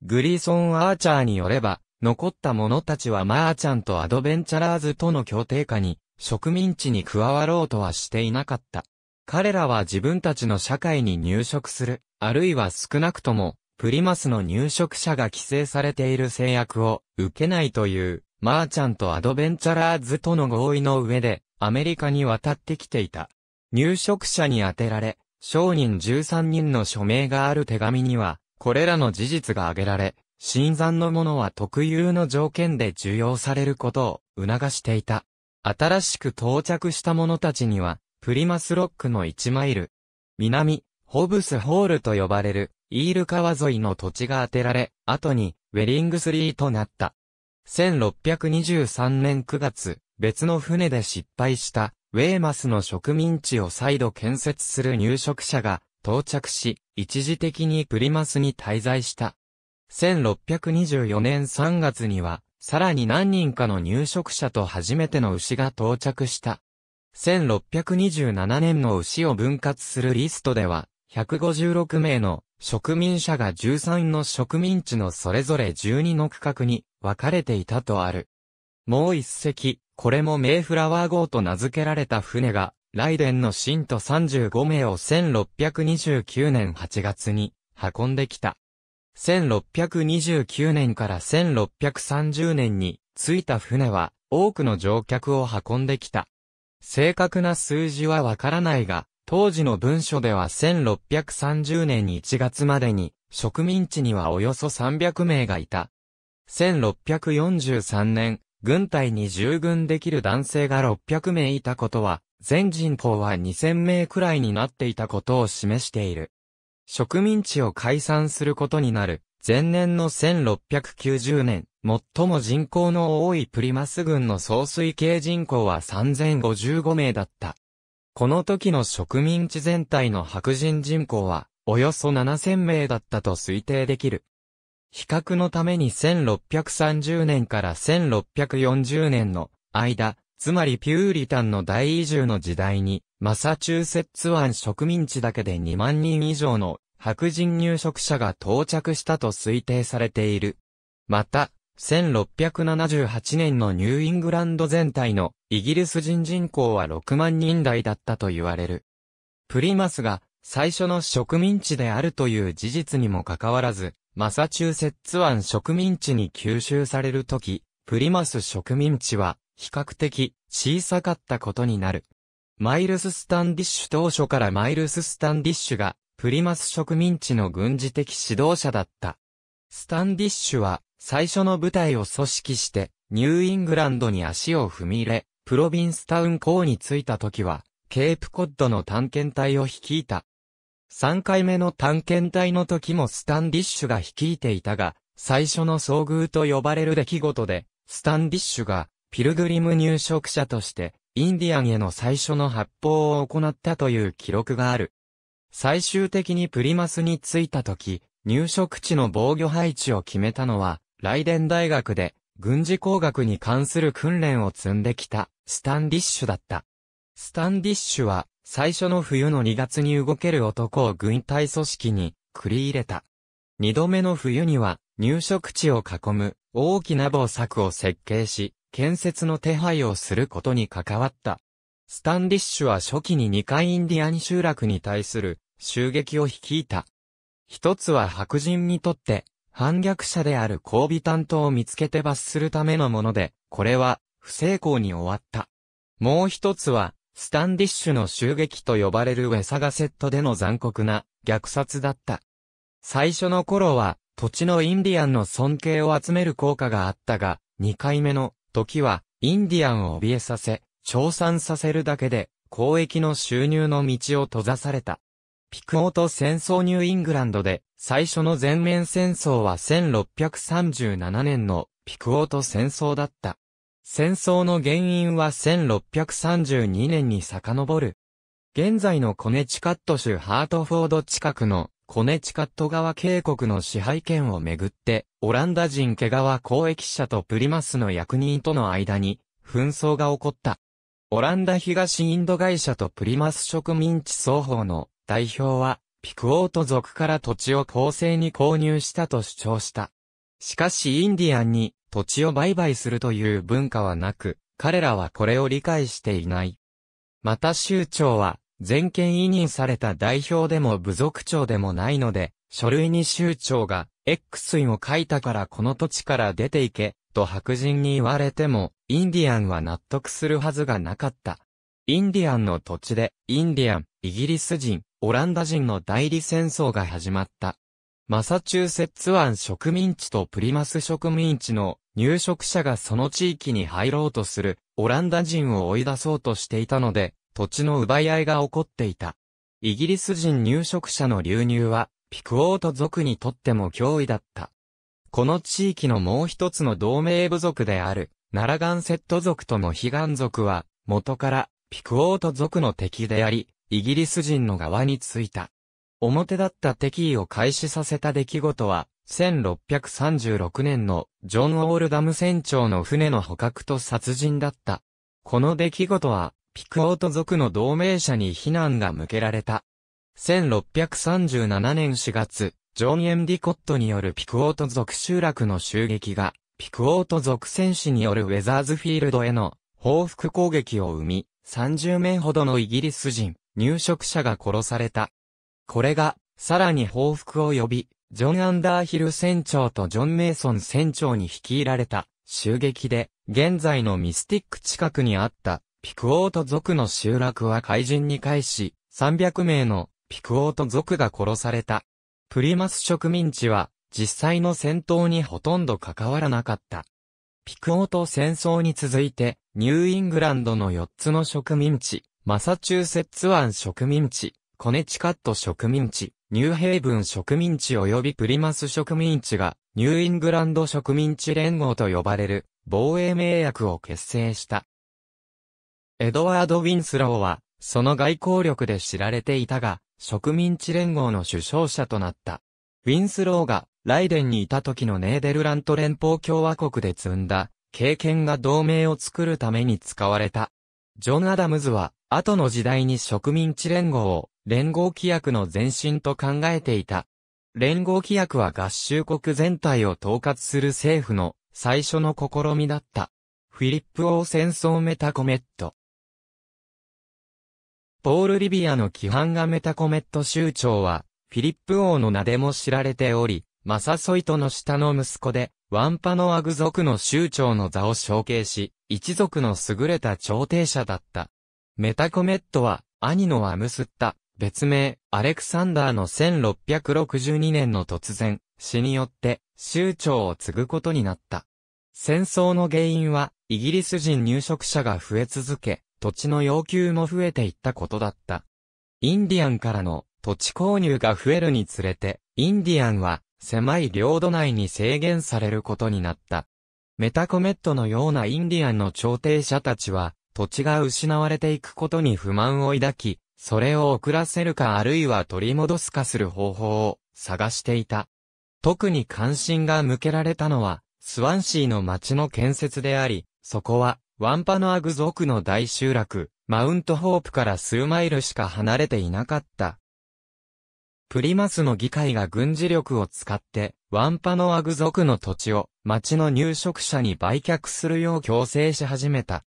グリーソン・アーチャーによれば、残った者たちはマーチャンとアドベンチャラーズとの協定下に、植民地に加わろうとはしていなかった。彼らは自分たちの社会に入植する、あるいは少なくとも、プリマスの入植者が規制されている制約を受けないというマーチャントアドベンチャラーズとの合意の上で、アメリカに渡ってきていた。入植者に当てられ、商人13人の署名がある手紙には、これらの事実が挙げられ、新参のものは特有の条件で受容されることを促していた。新しく到着した者たちには、プリマスロックの1マイル、南、ホブスホールと呼ばれる、イール川沿いの土地が当てられ、後に、ウェリングスリーとなった。1623年9月、別の船で失敗した、ウェーマスの植民地を再度建設する入植者が到着し、一時的にプリマスに滞在した。1624年3月には、さらに何人かの入植者と初めての牛が到着した。1627年の牛を分割するリストでは、156名の植民者が13の植民地のそれぞれ12の区画に分かれていたとある。もう一隻、これもメイフラワー号と名付けられた船が、ライデンの信徒35名を1629年8月に運んできた。1629年から1630年に着いた船は多くの乗客を運んできた。正確な数字はわからないが、当時の文書では1630年1月までに、植民地にはおよそ300名がいた。1643年、軍隊に従軍できる男性が600名いたことは、全人口は2000名くらいになっていたことを示している。植民地を解散することになる、前年の1690年、最も人口の多いプリマス軍の総水系人口は3055名だった。この時の植民地全体の白人人口は、およそ7000名だったと推定できる。比較のために1630年から1640年の間、つまりピューリタンの大移住の時代に、マサチューセッツ湾植民地だけで2万人以上の白人入植者が到着したと推定されている。また、1678年のニューイングランド全体のイギリス人人口は6万人台だったと言われる。プリマスが最初の植民地であるという事実にもかかわらず、マサチューセッツ湾植民地に吸収されるとき、プリマス植民地は比較的小さかったことになる。マイルス・スタンディッシュ当初からマイルス・スタンディッシュがプリマス植民地の軍事的指導者だった。スタンディッシュは最初の部隊を組織して、ニューイングランドに足を踏み入れ、プロビンスタウン港に着いた時は、ケープコッドの探検隊を率いた。3回目の探検隊の時もスタンディッシュが率いていたが、最初の遭遇と呼ばれる出来事で、スタンディッシュが、ピルグリム入植者として、インディアンへの最初の発砲を行ったという記録がある。最終的にプリマスに着いた時、入植地の防御配置を決めたのは、ライデン大学で軍事工学に関する訓練を積んできたスタンディッシュだった。スタンディッシュは最初の冬の2月に動ける男を軍隊組織に繰り入れた。2度目の冬には入植地を囲む大きな防作を設計し、建設の手配をすることに関わった。スタンディッシュは初期に2回インディアン集落に対する襲撃を率いた。一つは白人にとって反逆者である交尾担当を見つけて罰するためのもので、これは、不成功に終わった。もう一つは、スタンディッシュの襲撃と呼ばれるウェサガセットでの残酷な虐殺だった。最初の頃は、土地のインディアンの尊敬を集める効果があったが、2回目の時は、インディアンを怯えさせ、挑賛させるだけで、交易の収入の道を閉ざされた。ピクオート戦争ニューイングランドで、最初の全面戦争は1637年のピクオート戦争だった。戦争の原因は1632年に遡る。現在のコネチカット州ハートフォード近くのコネチカット川渓谷の支配権をめぐって、オランダ人毛川交易者とプリマスの役人との間に紛争が起こった。オランダ東インド会社とプリマス植民地双方の代表はピクオート族から土地を公正に購入したと主張した。しかしインディアンに土地を売買するという文化はなく、彼らはこれを理解していない。また州長は、全権委任された代表でも部族長でもないので、書類に州長が、X 位を書いたからこの土地から出て行け、と白人に言われても、インディアンは納得するはずがなかった。インディアンの土地で、インディアン、イギリス人、オランダ人の代理戦争が始まった。マサチューセッツ湾植民地とプリマス植民地の入植者がその地域に入ろうとするオランダ人を追い出そうとしていたので、土地の奪い合いが起こっていた。イギリス人入植者の流入は、ピクオート族にとっても脅威だった。この地域のもう一つの同盟部族である、ナラガンセット族との悲願族は、元から、ピクオート族の敵であり、イギリス人の側についた。表だった敵意を開始させた出来事は、1636年のジョン・オールダム船長の船の捕獲と殺人だった。この出来事は、ピクオート族の同盟者に非難が向けられた。1637年4月、ジョン・エンディコットによるピクオート族集落の襲撃が、ピクオート族戦士によるウェザーズフィールドへの報復攻撃を生み、30名ほどのイギリス人、入植者が殺された。これが、さらに報復を呼び、ジョン・アンダーヒル船長とジョン・メイソン船長に率いられた襲撃で、現在のミスティック近くにあったピクオート族の集落は怪人に返し、300名のピクオート族が殺された。プリマス植民地は実際の戦闘にほとんど関わらなかった。ピクオート戦争に続いて、ニューイングランドの4つの植民地、マサチューセッツ湾植民地、コネチカット植民地、ニューヘイブン植民地及びプリマス植民地が、ニューイングランド植民地連合と呼ばれる、防衛盟約を結成した。エドワード・ウィンスローは、その外交力で知られていたが、植民地連合の首相者となった。ウィンスローが、ライデンにいた時のネーデルラント連邦共和国で積んだ、経験が同盟を作るために使われた。ジョン・アダムズは、後の時代に植民地連合を連合規約の前身と考えていた。連合規約は合衆国全体を統括する政府の最初の試みだった。フィリップ王戦争メタコメット。ポール・リビアの規範がメタコメット州長は、フィリップ王の名でも知られており、マサソイトの下の息子で、ワンパノアグ族の州長の座を承継し、一族の優れた調停者だった。メタコメットは、兄のアムスッタ、別名、アレクサンダーの1662年の突然、死によって、州長を継ぐことになった。戦争の原因は、イギリス人入植者が増え続け、土地の要求も増えていったことだった。インディアンからの土地購入が増えるにつれて、インディアンは狭い領土内に制限されることになった。メタコメットのようなインディアンの調停者たちは、土地が失われていくことに不満を抱き、それを遅らせるかあるいは取り戻すかする方法を探していた。特に関心が向けられたのは、スワンシーの町の建設であり、そこは、ワンパノアグ族の大集落、マウントホープから数マイルしか離れていなかった。プリマスの議会が軍事力を使って、ワンパノアグ族の土地を、町の入植者に売却するよう強制し始めた。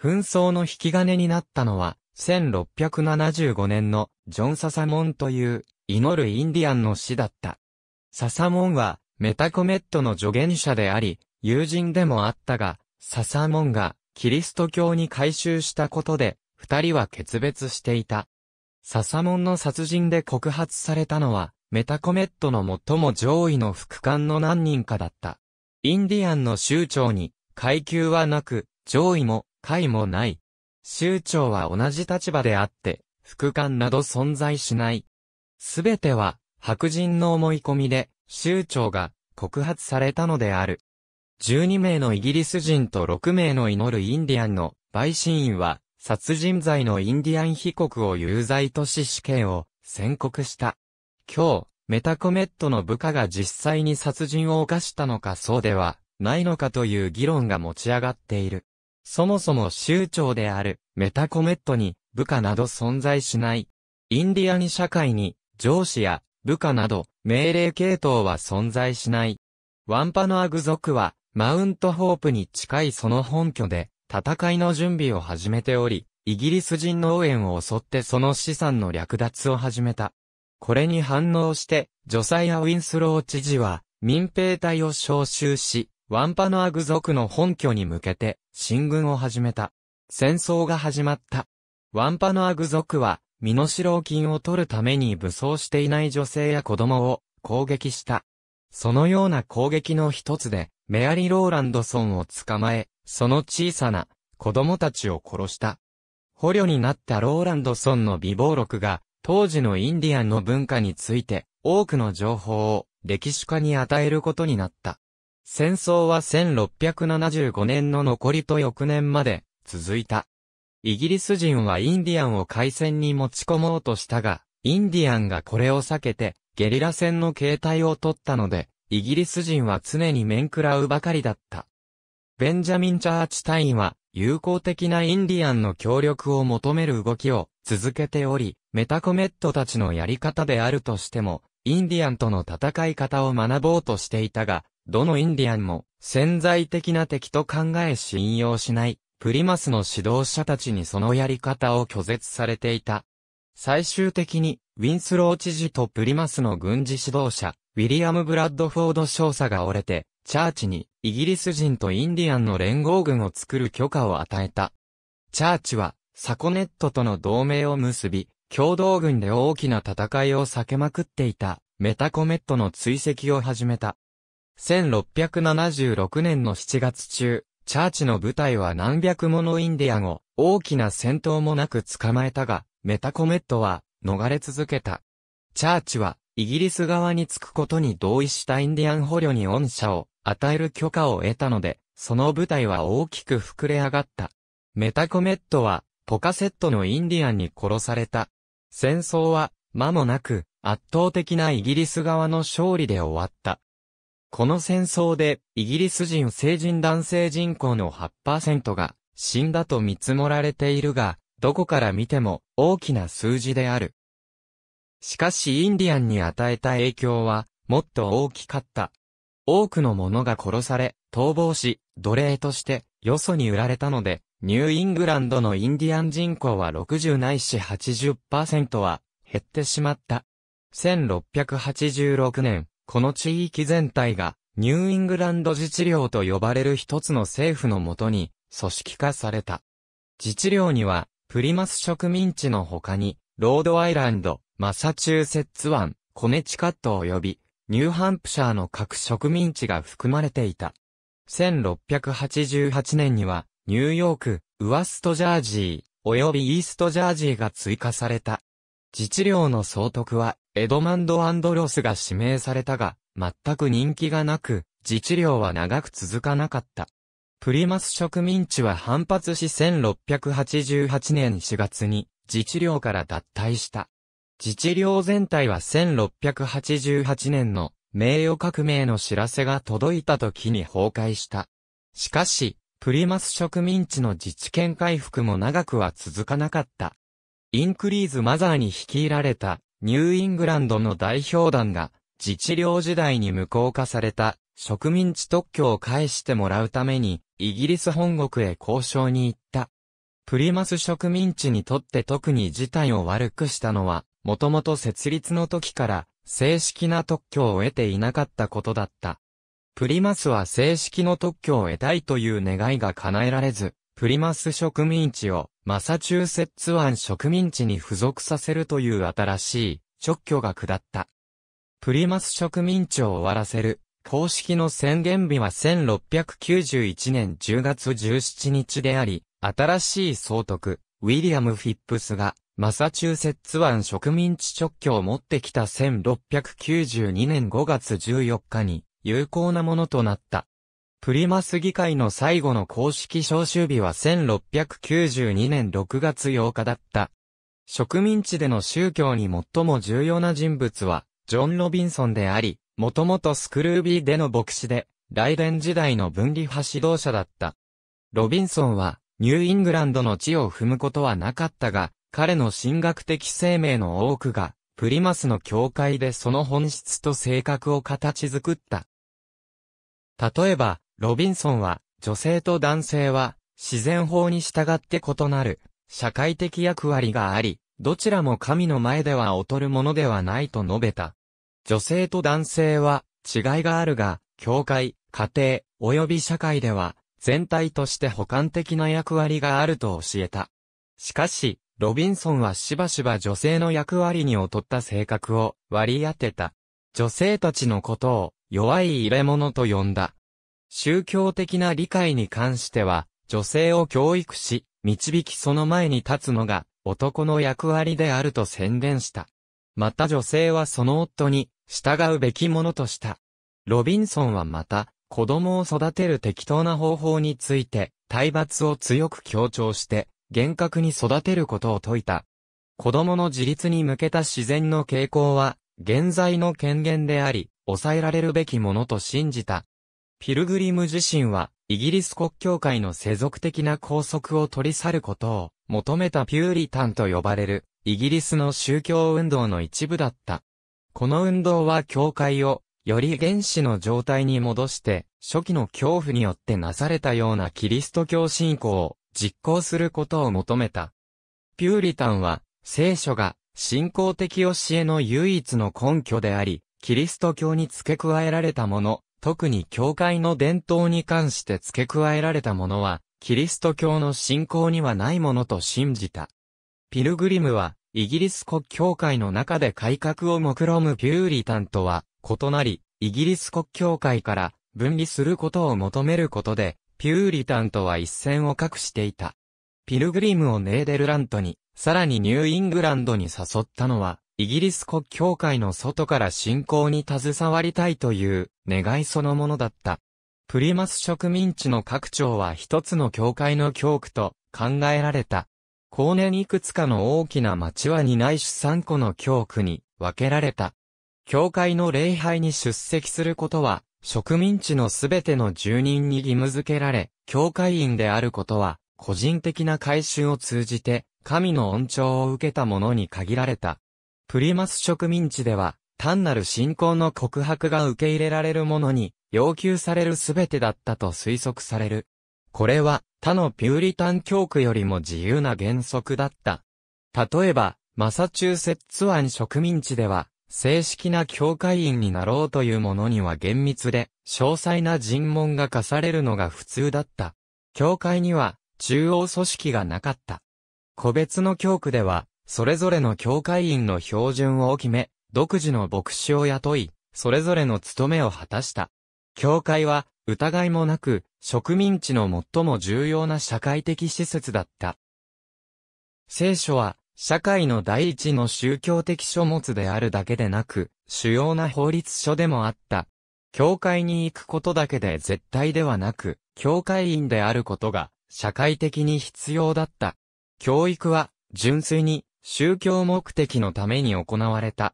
紛争の引き金になったのは、1675年のジョン・ササモンという祈るインディアンの死だった。ササモンはメタコメットの助言者であり、友人でもあったが、ササモンがキリスト教に改宗したことで、二人は決別していた。ササモンの殺人で告発されたのは、メタコメットの最も上位の副官の何人かだった。インディアンの州長に階級はなく、上位も解もない。州長は同じ立場であって、副官など存在しない。すべては、白人の思い込みで、州長が告発されたのである。12名のイギリス人と6名の祈るインディアンの陪審員は、殺人罪のインディアン被告を有罪とし死刑を宣告した。今日、メタコメットの部下が実際に殺人を犯したのかそうではないのかという議論が持ち上がっている。そもそも州長であるメタコメットに部下など存在しない。インディアニ社会に上司や部下など命令系統は存在しない。ワンパノアグ族はマウントホープに近いその本拠で戦いの準備を始めており、イギリス人の応援を襲ってその資産の略奪を始めた。これに反応して、ジョサイア・ウィンスロー知事は民兵隊を招集し、ワンパノアグ族の本拠に向けて進軍を始めた。戦争が始まった。ワンパノアグ族は、身代金を取るために武装していない女性や子供を攻撃した。そのような攻撃の一つで、メアリー・ローランドソンを捕まえ、その小さな子供たちを殺した。捕虜になったローランドソンの美貌録が、当時のインディアンの文化について、多くの情報を歴史家に与えることになった。戦争は1675年の残りと翌年まで続いた。イギリス人はインディアンを海戦に持ち込もうとしたが、インディアンがこれを避けて、ゲリラ戦の形態を取ったので、イギリス人は常に面食らうばかりだった。ベンジャミン・チャーチ隊員は、友好的なインディアンの協力を求める動きを続けており、メタコメットたちのやり方であるとしても、インディアンとの戦い方を学ぼうとしていたが、どのインディアンも潜在的な敵と考え信用しない、プリマスの指導者たちにそのやり方を拒絶されていた。最終的に、ウィンスロー知事とプリマスの軍事指導者、ウィリアム・ブラッドフォード少佐が折れて、チャーチに、イギリス人とインディアンの連合軍を作る許可を与えた。チャーチは、サコネットとの同盟を結び、共同軍で大きな戦いを避けまくっていた、メタコメットの追跡を始めた。1676年の7月中、チャーチの部隊は何百ものインディアンを大きな戦闘もなく捕まえたが、メタコメットは逃れ続けた。チャーチはイギリス側につくことに同意したインディアン捕虜に恩赦を与える許可を得たので、その部隊は大きく膨れ上がった。メタコメットはポカセットのインディアンに殺された。戦争は間もなく圧倒的なイギリス側の勝利で終わった。この戦争で、イギリス人成人男性人口の8%が死んだと見積もられているが、どこから見ても大きな数字である。しかしインディアンに与えた影響は、もっと大きかった。多くの者が殺され、逃亡し、奴隷として、よそに売られたので、ニューイングランドのインディアン人口は60ないし80%は減ってしまった。1686年、この地域全体がニューイングランド自治領と呼ばれる一つの政府のもとに組織化された。自治領にはプリマス植民地の他にロードアイランド、マサチューセッツ湾、コネチカット及びニューハンプシャーの各植民地が含まれていた。1688年にはニューヨーク、ウワストジャージー、及びイーストジャージーが追加された。自治領の総督はエドマンド・アンドロスが指名されたが、全く人気がなく、自治領は長く続かなかった。プリマス植民地は反発し1688年4月に自治領から脱退した。自治領全体は1688年の名誉革命の知らせが届いた時に崩壊した。しかし、プリマス植民地の自治権回復も長くは続かなかった。インクリーズマザーに率いられたニューイングランドの代表団が、自治領時代に無効化された植民地特許を返してもらうために、イギリス本国へ交渉に行った。プリマス植民地にとって特に事態を悪くしたのは、もともと設立の時から正式な特許を得ていなかったことだった。プリマスは正式の特許を得たいという願いが叶えられず、プリマス植民地をマサチューセッツ湾植民地に付属させるという新しい直挙が下った。プリマス植民地を終わらせる公式の宣言日は1691年10月17日であり、新しい総督、ウィリアム・フィップスが、マサチューセッツ湾植民地直挙を持ってきた1692年5月14日に、有効なものとなった。プリマス議会の最後の公式召集日は1692年6月8日だった。植民地での宗教に最も重要な人物は、ジョン・ロビンソンであり、もともとスクルービーでの牧師で、ライデン時代の分離派指導者だった。ロビンソンは、ニューイングランドの地を踏むことはなかったが、彼の神学的生命の多くが、プリマスの教会でその本質と性格を形作った。例えば、ロビンソンは、女性と男性は、自然法に従って異なる、社会的役割があり、どちらも神の前では劣るものではないと述べた。女性と男性は、違いがあるが、教会、家庭、及び社会では、全体として補完的な役割があると教えた。しかし、ロビンソンはしばしば女性の役割に劣った性格を割り当てた。女性たちのことを弱い入れ物と呼んだ。宗教的な理解に関しては、女性を教育し、導きその前に立つのが、男の役割であると宣言した。また女性はその夫に、従うべきものとした。ロビンソンはまた、子供を育てる適当な方法について、体罰を強く強調して、厳格に育てることを説いた。子供の自立に向けた自然の傾向は、現在の権限であり、抑えられるべきものと信じた。ピルグリム自身は、イギリス国教会の世俗的な拘束を取り去ることを求めたピューリタンと呼ばれる、イギリスの宗教運動の一部だった。この運動は教会を、より原始の状態に戻して、初期の恐怖によってなされたようなキリスト教信仰を実行することを求めた。ピューリタンは、聖書が信仰的教えの唯一の根拠であり、キリスト教に付け加えられたもの、特に教会の伝統に関して付け加えられたものは、キリスト教の信仰にはないものと信じた。ピルグリムは、イギリス国教会の中で改革を目論むピューリタンとは異なり、イギリス国教会から分離することを求めることで、ピューリタンとは一線を画していた。ピルグリムをネーデルラントに、さらにニューイングランドに誘ったのは、イギリス国教会の外から信仰に携わりたいという願いそのものだった。プリマス植民地の各張は一つの教会の教区と考えられた。後年いくつかの大きな町は2内い3個の教区に分けられた。教会の礼拝に出席することは、植民地のすべての住人に義務付けられ、教会員であることは、個人的な改修を通じて、神の恩寵を受けた者に限られた。プリマス植民地では、単なる信仰の告白が受け入れられるものに、要求されるすべてだったと推測される。これは、他のピューリタン教区よりも自由な原則だった。例えば、マサチューセッツ湾植民地では、正式な教会員になろうというものには厳密で、詳細な尋問が課されるのが普通だった。教会には、中央組織がなかった。個別の教区では、それぞれの教会員の標準を決め、独自の牧師を雇い、それぞれの務めを果たした。教会は、疑いもなく、植民地の最も重要な社会的施設だった。聖書は、社会の第一の宗教的書物であるだけでなく、主要な法律書でもあった。教会に行くことだけで絶対ではなく、教会員であることが、社会的に必要だった。教育は、純粋に、宗教目的のために行われた。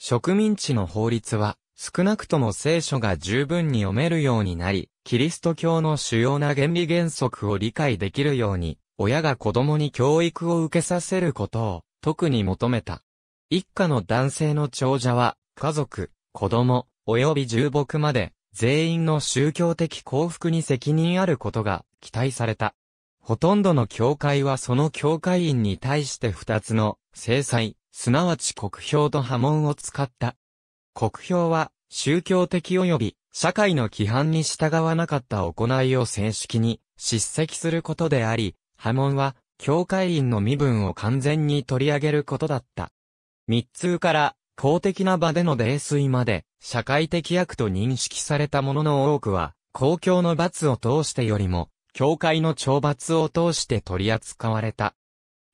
植民地の法律は、少なくとも聖書が十分に読めるようになり、キリスト教の主要な原理原則を理解できるように、親が子供に教育を受けさせることを、特に求めた。一家の男性の長者は、家族、子供、及び重木まで、全員の宗教的幸福に責任あることが期待された。ほとんどの教会はその教会員に対して二つの制裁、すなわち国評と波紋を使った。国評は宗教的及び社会の規範に従わなかった行いを正式に叱責することであり、波紋は教会員の身分を完全に取り上げることだった。密通から公的な場での泥酔まで社会的悪と認識されたものの多くは公共の罰を通してよりも教会の懲罰を通して取り扱われた。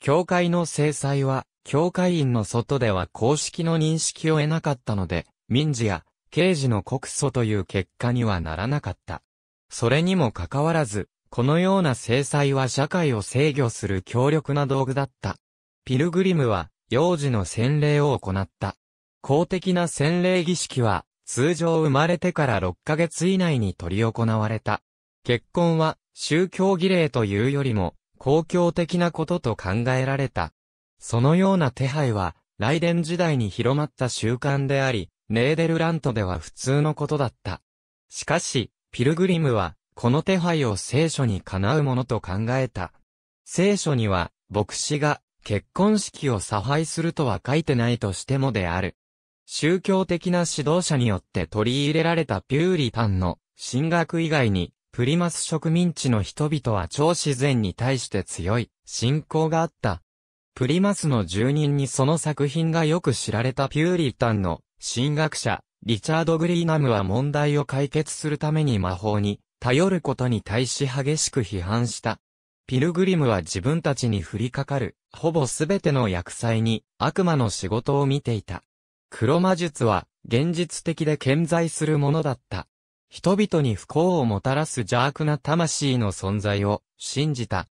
教会の制裁は、教会員の外では公式の認識を得なかったので、民事や刑事の告訴という結果にはならなかった。それにもかかわらず、このような制裁は社会を制御する強力な道具だった。ピルグリムは、幼児の洗礼を行った。公的な洗礼儀式は、通常生まれてから6ヶ月以内に取り行われた。結婚は、宗教儀礼というよりも、公共的なことと考えられた。そのような手配は、来伝時代に広まった習慣であり、ネーデルラントでは普通のことだった。しかし、ピルグリムは、この手配を聖書にかなうものと考えた。聖書には、牧師が結婚式を差配するとは書いてないとしてもである。宗教的な指導者によって取り入れられたピューリタンの神学以外に、プリマス植民地の人々は超自然に対して強い信仰があった。プリマスの住人にその作品がよく知られたピューリタンの神学者、リチャード・グリーナムは問題を解決するために魔法に頼ることに対し激しく批判した。ピルグリムは自分たちに降りかかる、ほぼすべての薬剤に悪魔の仕事を見ていた。黒魔術は現実的で健在するものだった。人々に不幸をもたらす邪悪な魂の存在を信じた。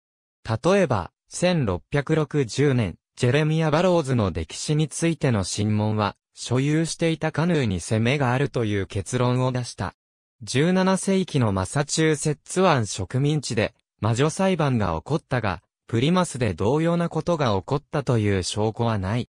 例えば、1660年、ジェレミア・バローズの歴史についての審問は、所有していたカヌーに攻めがあるという結論を出した。17世紀のマサチューセッツ湾植民地で、魔女裁判が起こったが、プリマスで同様なことが起こったという証拠はない。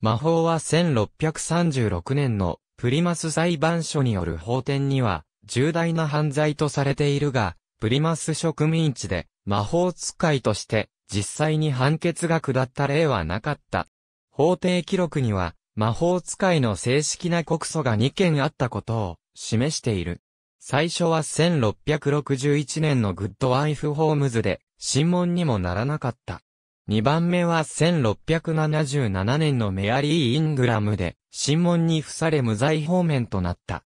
魔法は1636年のプリマス裁判所による法典には、重大な犯罪とされているが、プリマス植民地で魔法使いとして実際に判決が下った例はなかった。法廷記録には魔法使いの正式な告訴が2件あったことを示している。最初は1661年のグッドワイフホームズで審問にもならなかった。2番目は1677年のメアリー・イングラムで審問に付され無罪方面となった。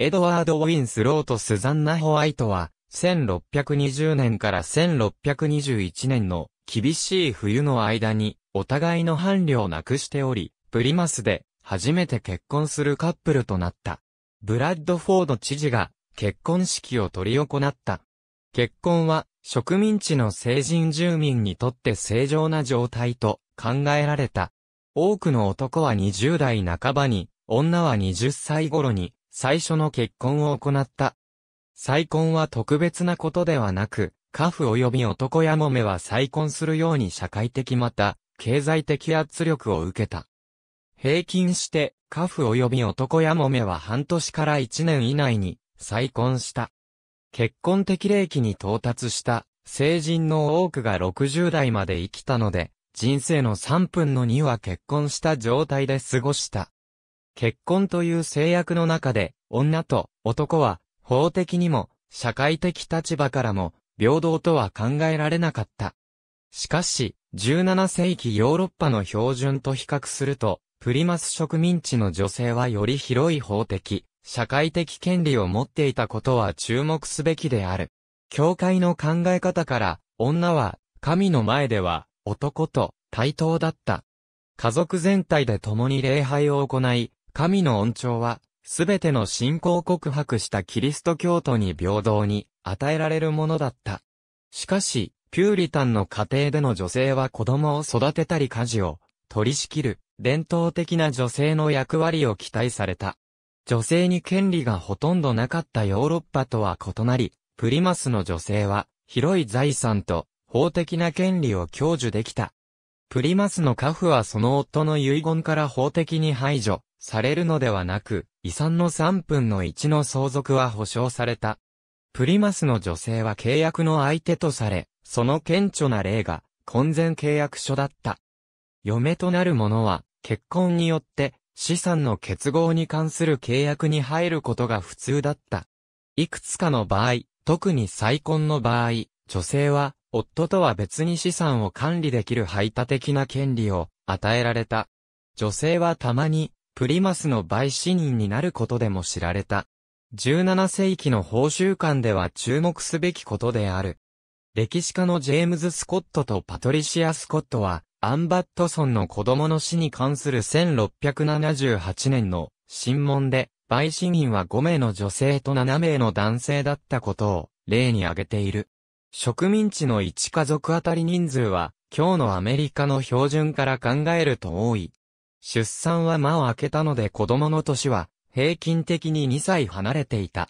エドワード・ウィンスローとスザンナ・ホワイトは、1620年から1621年の厳しい冬の間に、お互いの伴侶をなくしており、プリマスで初めて結婚するカップルとなった。ブラッドフォード知事が結婚式を執り行った。結婚は植民地の成人住民にとって正常な状態と考えられた。多くの男は20代半ばに、女は20歳頃に最初の結婚を行った。再婚は特別なことではなく、家父及び男やもめは再婚するように社会的また、経済的圧力を受けた。平均して、家父及び男やもめは半年から一年以内に再婚した。結婚的齢期に到達した成人の多くが60代まで生きたので、人生の3分の2は結婚した状態で過ごした。結婚という制約の中で、女と男は、法的にも、社会的立場からも、平等とは考えられなかった。しかし、17世紀ヨーロッパの標準と比較すると、プリマス植民地の女性はより広い法的、社会的権利を持っていたことは注目すべきである。教会の考え方から、女は、神の前では、男と、対等だった。家族全体で共に礼拝を行い、神の恩寵は、すべての信仰告白したキリスト教徒に平等に与えられるものだった。しかし、ピューリタンの家庭での女性は子供を育てたり家事を取り仕切る伝統的な女性の役割を期待された。女性に権利がほとんどなかったヨーロッパとは異なり、プリマスの女性は広い財産と法的な権利を享受できた。プリマスの家父はその夫の遺言から法的に排除されるのではなく、遺産の3分の1の相続は保障された。プリマスの女性は契約の相手とされ、その顕著な例が、婚前契約書だった。嫁となる者は、結婚によって、資産の結合に関する契約に入ることが普通だった。いくつかの場合、特に再婚の場合、女性は、夫とは別に資産を管理できる排他的な権利を与えられた。女性はたまにプリマスの陪死人になることでも知られた。17世紀の報酬間では注目すべきことである。歴史家のジェームズ・スコットとパトリシア・スコットは、アンバットソンの子供の死に関する1678年の審問で、陪死人は5名の女性と7名の男性だったことを例に挙げている。植民地の1家族あたり人数は、今日のアメリカの標準から考えると多い出産は間を空けたので子供の年は平均的に2歳離れていた。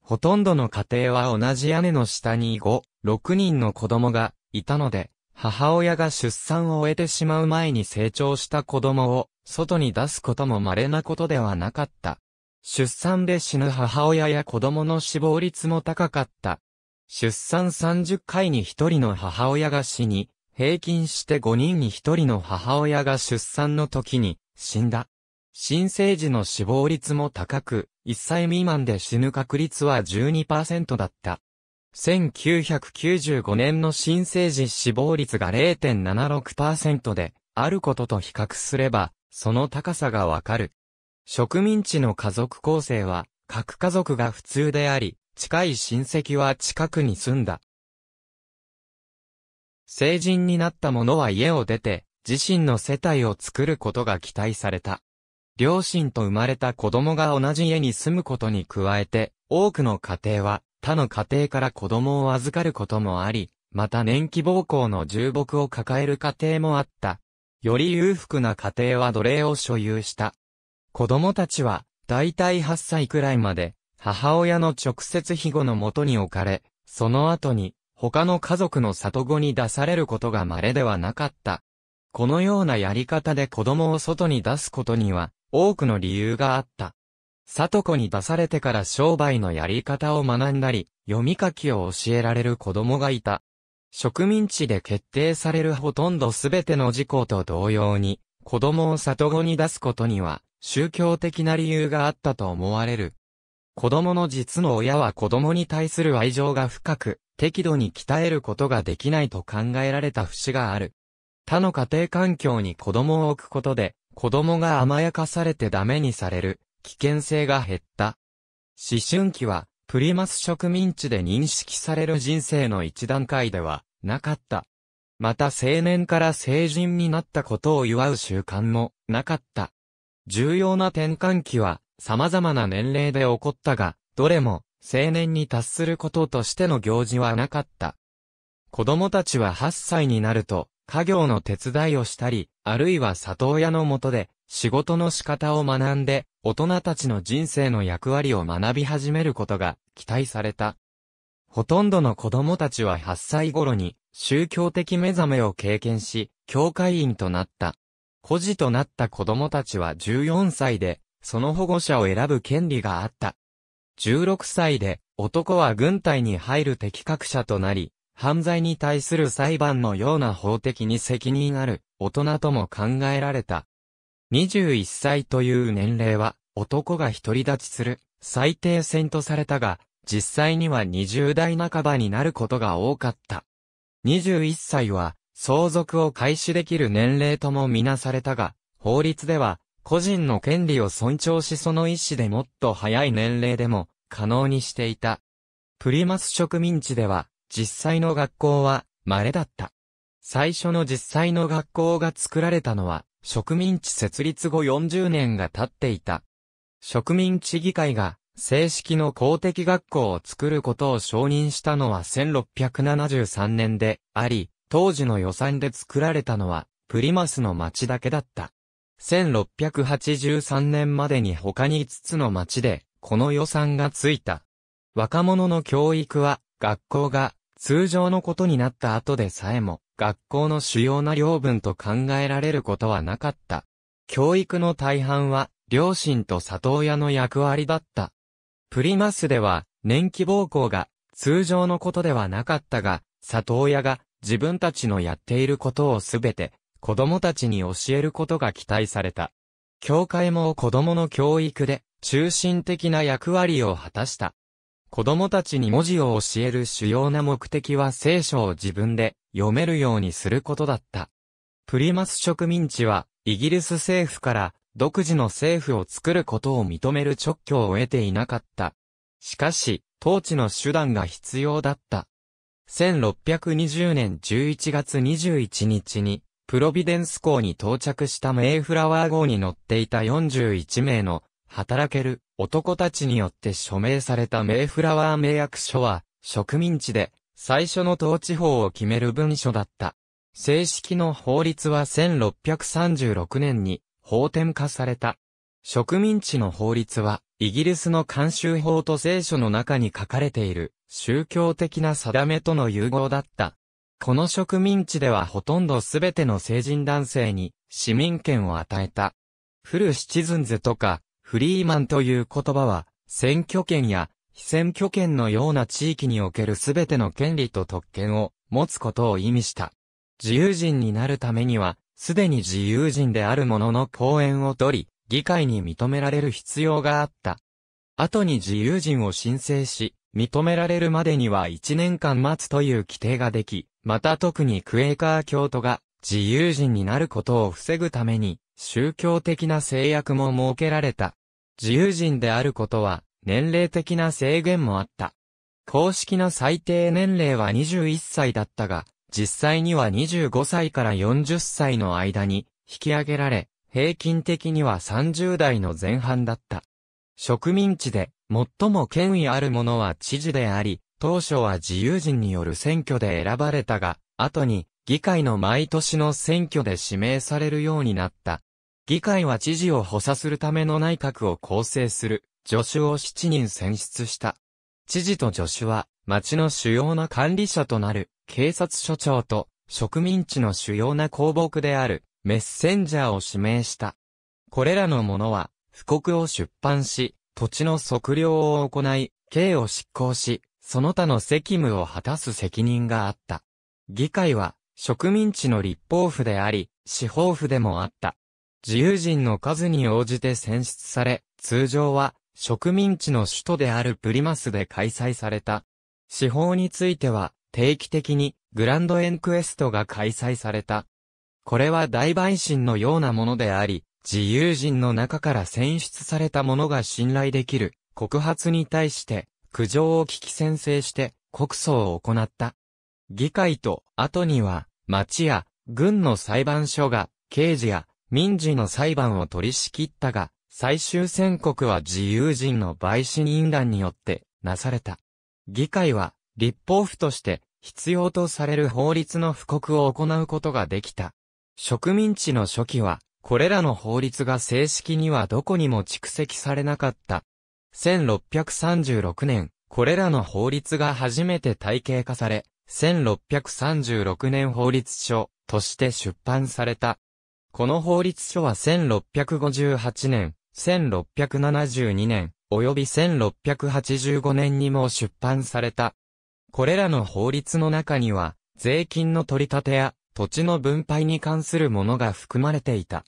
ほとんどの家庭は同じ屋根の下に5、6人の子供がいたので、母親が出産を終えてしまう前に成長した子供を外に出すことも稀なことではなかった。出産で死ぬ母親や子供の死亡率も高かった。出産30回に1人の母親が死に、平均して5人に1人の母親が出産の時に死んだ。新生児の死亡率も高く、1歳未満で死ぬ確率は12%だった。1995年の新生児死亡率が0.76%で、あることと比較すれば、その高さがわかる。植民地の家族構成は、各家族が普通であり、近い親戚は近くに住んだ。成人になった者は家を出て、自身の世帯を作ることが期待された。両親と生まれた子供が同じ家に住むことに加えて、多くの家庭は他の家庭から子供を預かることもあり、また年季暴行の重木を抱える家庭もあった。より裕福な家庭は奴隷を所有した。子供たちは、だいたい8歳くらいまで、母親の直接庇護のもとに置かれ、その後に、他の家族の里子に出されることが稀ではなかった。このようなやり方で子供を外に出すことには多くの理由があった。里子に出されてから商売のやり方を学んだり、読み書きを教えられる子供がいた。植民地で決定されるほとんど全ての事項と同様に、子供を里子に出すことには宗教的な理由があったと思われる。子供の実の親は子供に対する愛情が深く、適度に鍛えることができないと考えられた節がある。他の家庭環境に子供を置くことで、子供が甘やかされてダメにされる、危険性が減った。思春期は、プリマス植民地で認識される人生の一段階では、なかった。また青年から成人になったことを祝う習慣も、なかった。重要な転換期は、様々な年齢で起こったが、どれも、青年に達することとしての行事はなかった。子供たちは8歳になると、家業の手伝いをしたり、あるいは里親の下で、仕事の仕方を学んで、大人たちの人生の役割を学び始めることが期待された。ほとんどの子供たちは8歳頃に宗教的目覚めを経験し、教会員となった。孤児となった子供たちは14歳でその保護者を選ぶ権利があった。16歳で、男は軍隊に入る適格者となり、犯罪に対する裁判のような法的に責任ある大人とも考えられた。21歳という年齢は男が独り立ちする最低線とされたが、実際には20代半ばになることが多かった。21歳は相続を開始できる年齢ともみなされたが、法律では個人の権利を尊重しその意思でもっと早い年齢でも可能にしていた。プリマス植民地では、実際の学校は稀だった。最初の実際の学校が作られたのは、植民地設立後40年が経っていた。植民地議会が正式の公的学校を作ることを承認したのは1673年であり、当時の予算で作られたのはプリマスの町だけだった。1683年までに他に5つの町で、この予算がついた。若者の教育は、学校が、通常のことになった後でさえも、学校の主要な領分と考えられることはなかった。教育の大半は、両親と里親の役割だった。プリマスでは、年季暴行が、通常のことではなかったが、里親が、自分たちのやっていることをすべて、子供たちに教えることが期待された。教会も子供の教育で中心的な役割を果たした。子供たちに文字を教える主要な目的は聖書を自分で読めるようにすることだった。プリマス植民地はイギリス政府から独自の政府を作ることを認める直挙を得ていなかった。しかし、統治の手段が必要だった。1620年11月21日にプロビデンス港に到着したメイフラワー号に乗っていた41名の、働ける男たちによって署名されたメイフラワー名約書は、植民地で最初の統治法を決める文書だった。正式の法律は1636年に法典化された。植民地の法律は、イギリスの慣習法と聖書の中に書かれている宗教的な定めとの融合だったこの植民地ではほとんどすべての成人男性に市民権を与えた。フルシチズンズとか、フリーマンという言葉は、選挙権や非選挙権のような地域におけるすべての権利と特権を持つことを意味した。自由人になるためには、すでに自由人であるのの講演を取り、議会に認められる必要があった。後に自由人を申請し、認められるまでには1年間待つという規定ができ、また特にクエーカー教徒が自由人になることを防ぐために、宗教的な制約も設けられた。自由人であることは、年齢的な制限もあった。公式な最低年齢は21歳だったが、実際には25歳から40歳の間に引き上げられ、平均的には30代の前半だった。植民地で最も権威あるものは知事であり、当初は自由人による選挙で選ばれたが、後に議会の毎年の選挙で指名されるようになった。議会は知事を補佐するための内閣を構成する、助手を7人選出した。知事と助手は、町の主要な管理者となる、警察署長と、植民地の主要な公僕である、メッセンジャーを指名した。これらのものは、告を出版し、土地の測量を行い、刑を執行し、その他の責務を果たす責任があった。議会は、植民地の立法府であり、司法府でもあった。自由人の数に応じて選出され、通常は、植民地の首都であるプリマスで開催された。司法については、定期的に、グランドエンクエストが開催された。これは大陪審のようなものであり、自由人の中から選出された者が信頼できる告発に対して苦情を聞き宣誓して告訴を行った。議会と後には町や軍の裁判所が刑事や民事の裁判を取り仕切ったが、最終宣告は自由人の陪審員団によってなされた。議会は立法府として必要とされる法律の布告を行うことができた。植民地の初期はこれらの法律が正式にはどこにも蓄積されなかった。1636年、これらの法律が初めて体系化され、1636年法律書として出版された。この法律書は1658年、1672年、及び1685年にも出版された。これらの法律の中には、税金の取り立てや土地の分配に関するものが含まれていた。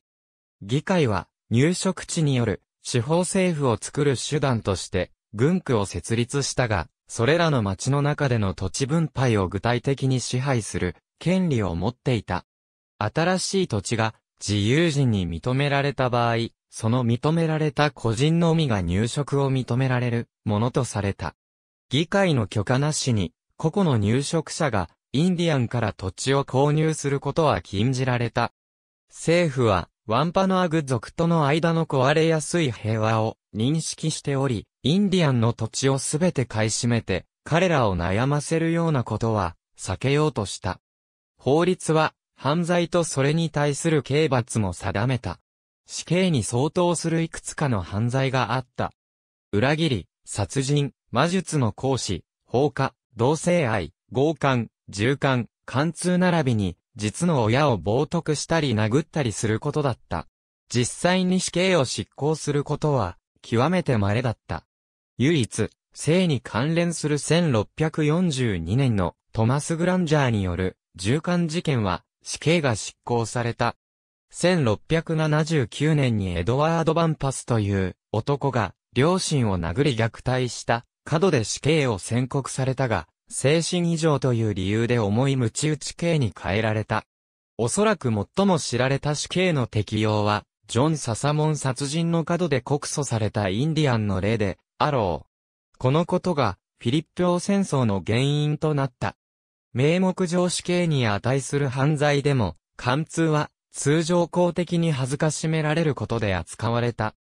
議会は、入植地による、司法政府を作る手段として、軍区を設立したが、それらの町の中での土地分配を具体的に支配する、権利を持っていた。新しい土地が、自由人に認められた場合、その認められた個人のみが入植を認められるものとされた。議会の許可なしに、個々の入植者がインディアンから土地を購入することは禁じられた。政府はワンパノアグ族との間の壊れやすい平和を認識しており、インディアンの土地をすべて買い占めて、彼らを悩ませるようなことは避けようとした。法律は犯罪とそれに対する刑罰も定めた。死刑に相当するいくつかの犯罪があった。裏切り、殺人、魔術の行使、放火、同性愛、強姦、銃姦、貫通並びに、実の親を冒涜したり殴ったりすることだった。実際に死刑を執行することは、極めて稀だった。唯一、性に関連する1642年のトマス・グランジャーによる銃艦事件は死刑が執行された。1679年にエドワード・バンパスという男が両親を殴り虐待した角で死刑を宣告されたが、精神異常という理由で重い鞭打ち刑に変えられた。おそらく最も知られた死刑の適用は、ジョン・ササモン殺人の角で告訴されたインディアンの例で、アロー。このことが、フィリップ王戦争の原因となった。名目上死刑に値する犯罪でも、貫通は、通常公的に恥ずかしめられることで扱われた。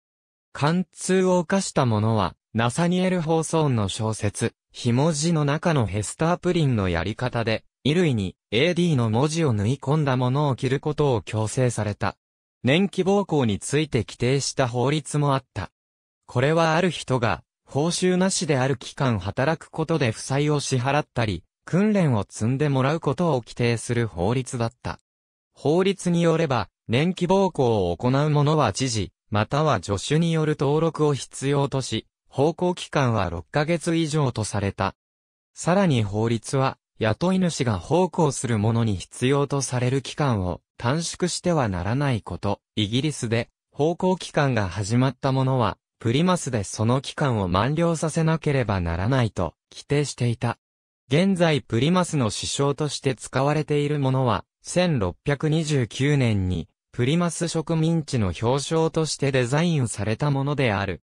貫通を犯した者は、ナサニエル・ホーソーンの小説、ひ文字の中のヘスタープリンのやり方で、衣類に AD の文字を縫い込んだものを着ることを強制された。年季暴行について規定した法律もあった。これはある人が、報酬なしである期間働くことで負債を支払ったり、訓練を積んでもらうことを規定する法律だった。法律によれば、年季暴行を行う者は知事、または助手による登録を必要とし、奉公期間は6ヶ月以上とされた。さらに法律は、雇い主が奉公する者に必要とされる期間を短縮してはならないこと、イギリスで、奉公期間が始まった者は、プリマスでその期間を満了させなければならないと規定していた。現在プリマスの支障として使われているものは、1629年にプリマス植民地の表彰としてデザインされたものである。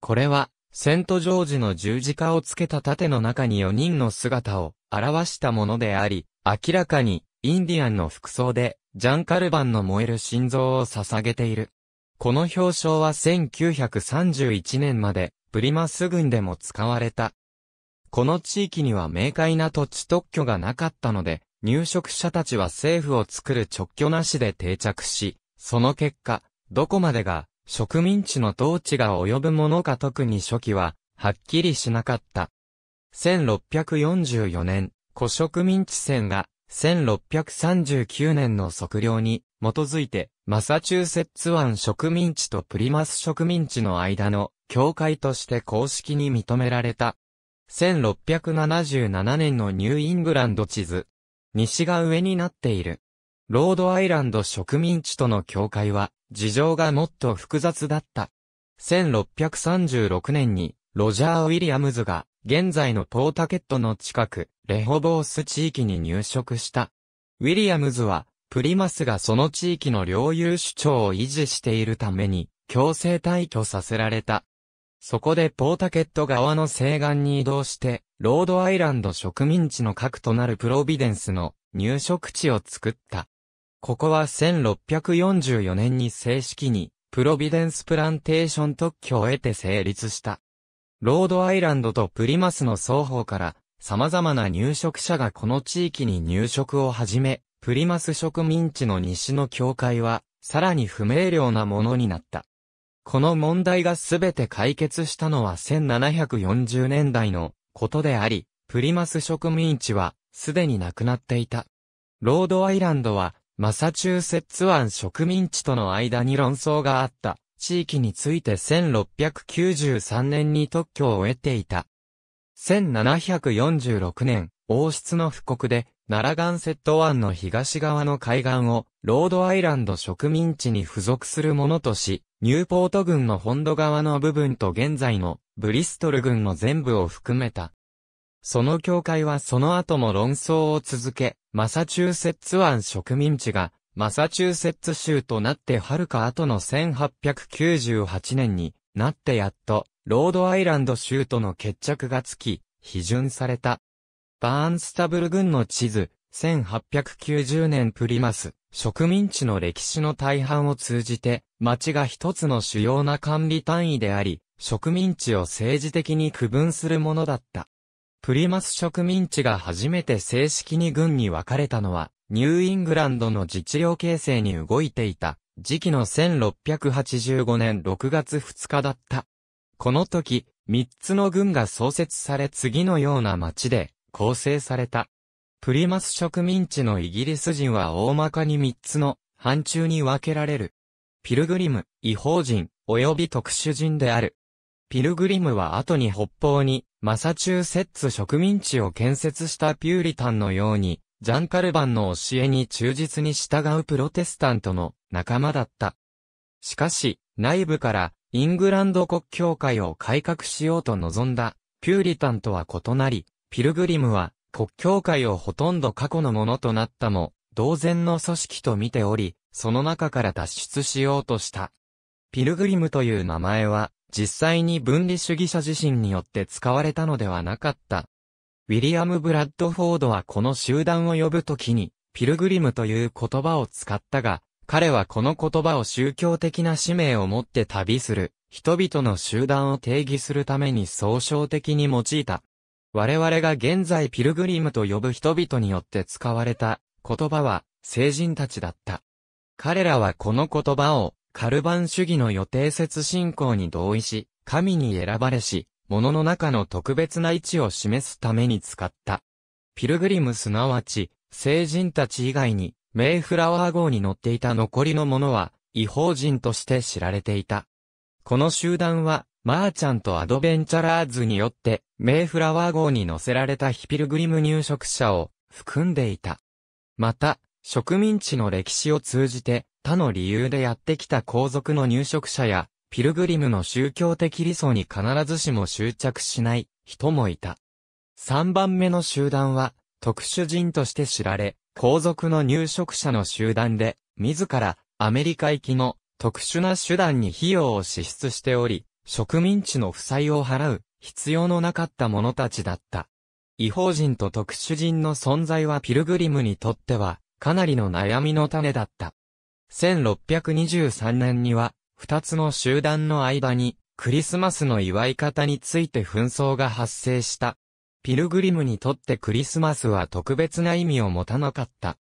これはセントジョージの十字架をつけた盾の中に4人の姿を表したものであり、明らかにインディアンの服装でジャンカルバンの燃える心臓を捧げている。この表彰は1931年までプリマス軍でも使われた。この地域には明快な土地特許がなかったので、入植者たちは政府を作る直居なしで定着し、その結果、どこまでが植民地の統治が及ぶものか特に初期は、はっきりしなかった。1644年、古植民地線が、1639年の測量に基づいて、マサチューセッツ湾植民地とプリマス植民地の間の境界として公式に認められた。1677年のニューイングランド地図。西が上になっている。ロードアイランド植民地との境界は、事情がもっと複雑だった。1636年に、ロジャー・ウィリアムズが、現在のポータケットの近く、レホボース地域に入植した。ウィリアムズは、プリマスがその地域の領有主張を維持しているために、強制退去させられた。そこでポータケット側の西岸に移動して、ロードアイランド植民地の核となるプロビデンスの入植地を作った。ここは1644年に正式に、プロビデンスプランテーション特許を得て成立した。ロードアイランドとプリマスの双方から、様々な入植者がこの地域に入植を始め、プリマス植民地の西の境界は、さらに不明瞭なものになった。この問題がすべて解決したのは1740年代のことであり、プリマス植民地はすでになくなっていた。ロードアイランドはマサチューセッツ湾植民地との間に論争があった、地域について1693年に特許を得ていた。1746年、王室の布告で、ナラガンセット湾の東側の海岸を、ロードアイランド植民地に付属するものとし、ニューポート郡の本土側の部分と現在のブリストル郡の全部を含めたその教会はその後も論争を続け、マサチューセッツ湾植民地が、マサチューセッツ州となって遥か後の1898年になってやっと、ロードアイランド州との決着がつき、批准された。バーンスタブル軍の地図、1890年プリマス、植民地の歴史の大半を通じて、町が一つの主要な管理単位であり、植民地を政治的に区分するものだった。プリマス植民地が初めて正式に軍に分かれたのは、ニューイングランドの自治領形成に動いていた、時期の1685年6月2日だった。この時、3つの軍が創設され次のような町で構成された。プリマス植民地のイギリス人は大まかに3つの範疇に分けられる。ピルグリム、違法人、及び特殊人である。ピルグリムは後に北方にマサチューセッツ植民地を建設したピューリタンのように、ジャン・カルバンの教えに忠実に従うプロテスタントの仲間だった。しかし、内部からイングランド国教会を改革しようと望んだ、ピューリタンとは異なり、ピルグリムは国教会をほとんど過去のものとなったも、同然の組織と見ており、その中から脱出しようとした。ピルグリムという名前は、実際に分離主義者自身によって使われたのではなかった。ウィリアム・ブラッドフォードはこの集団を呼ぶときに、ピルグリムという言葉を使ったが、彼はこの言葉を宗教的な使命を持って旅する、人々の集団を定義するために総称的に用いた。我々が現在ピルグリムと呼ぶ人々によって使われた言葉は、聖人たちだった。彼らはこの言葉を、カルバン主義の予定説信仰に同意し、神に選ばれし、物の中の特別な位置を示すために使った。ピルグリムすなわち、聖人たち以外に、メイフラワー号に乗っていた残りの者は、違法人として知られていた。この集団は、マーチャント・アドベンチャラーズによって、メイフラワー号に乗せられたヒピルグリム入植者を含んでいた。また、植民地の歴史を通じて、他の理由でやってきた皇族の入植者や、ピルグリムの宗教的理想に必ずしも執着しない人もいた。三番目の集団は、特殊人として知られ、皇族の入植者の集団で、自らアメリカ行きの特殊な手段に費用を支出しており、植民地の負債を払う必要のなかった者たちだった。違法人と特殊人の存在はピルグリムにとっては、かなりの悩みの種だった。1623年には、二つの集団の間に、クリスマスの祝い方について紛争が発生した。ピルグリムにとってクリスマスは特別な意味を持たなかった。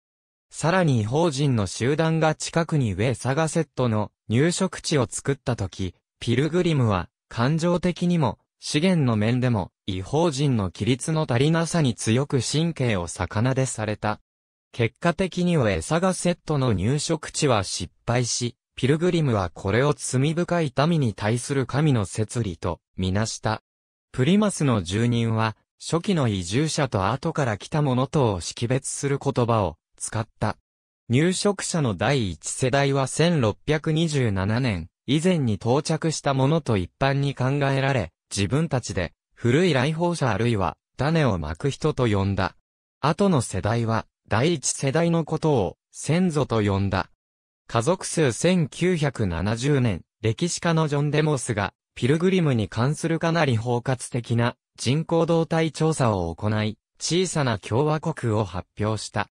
さらに法人の集団が近くにウェサガセットの入植地を作った時、ピルグリムは感情的にも資源の面でも異法人の規律の足りなさに強く神経を逆なでされた。結果的には餌がセットの入植地は失敗し、ピルグリムはこれを罪深い民に対する神の摂理とみなした。プリマスの住人は、初期の移住者と後から来た者とを識別する言葉を使った。入植者の第一世代は1627年以前に到着した者と一般に考えられ、自分たちで古い来訪者あるいは種をまく人と呼んだ。後の世代は第一世代のことを先祖と呼んだ。家族数1970年、歴史家のジョン・デモスが、ピルグリムに関するかなり包括的な人口動態調査を行い、小さな共和国を発表した。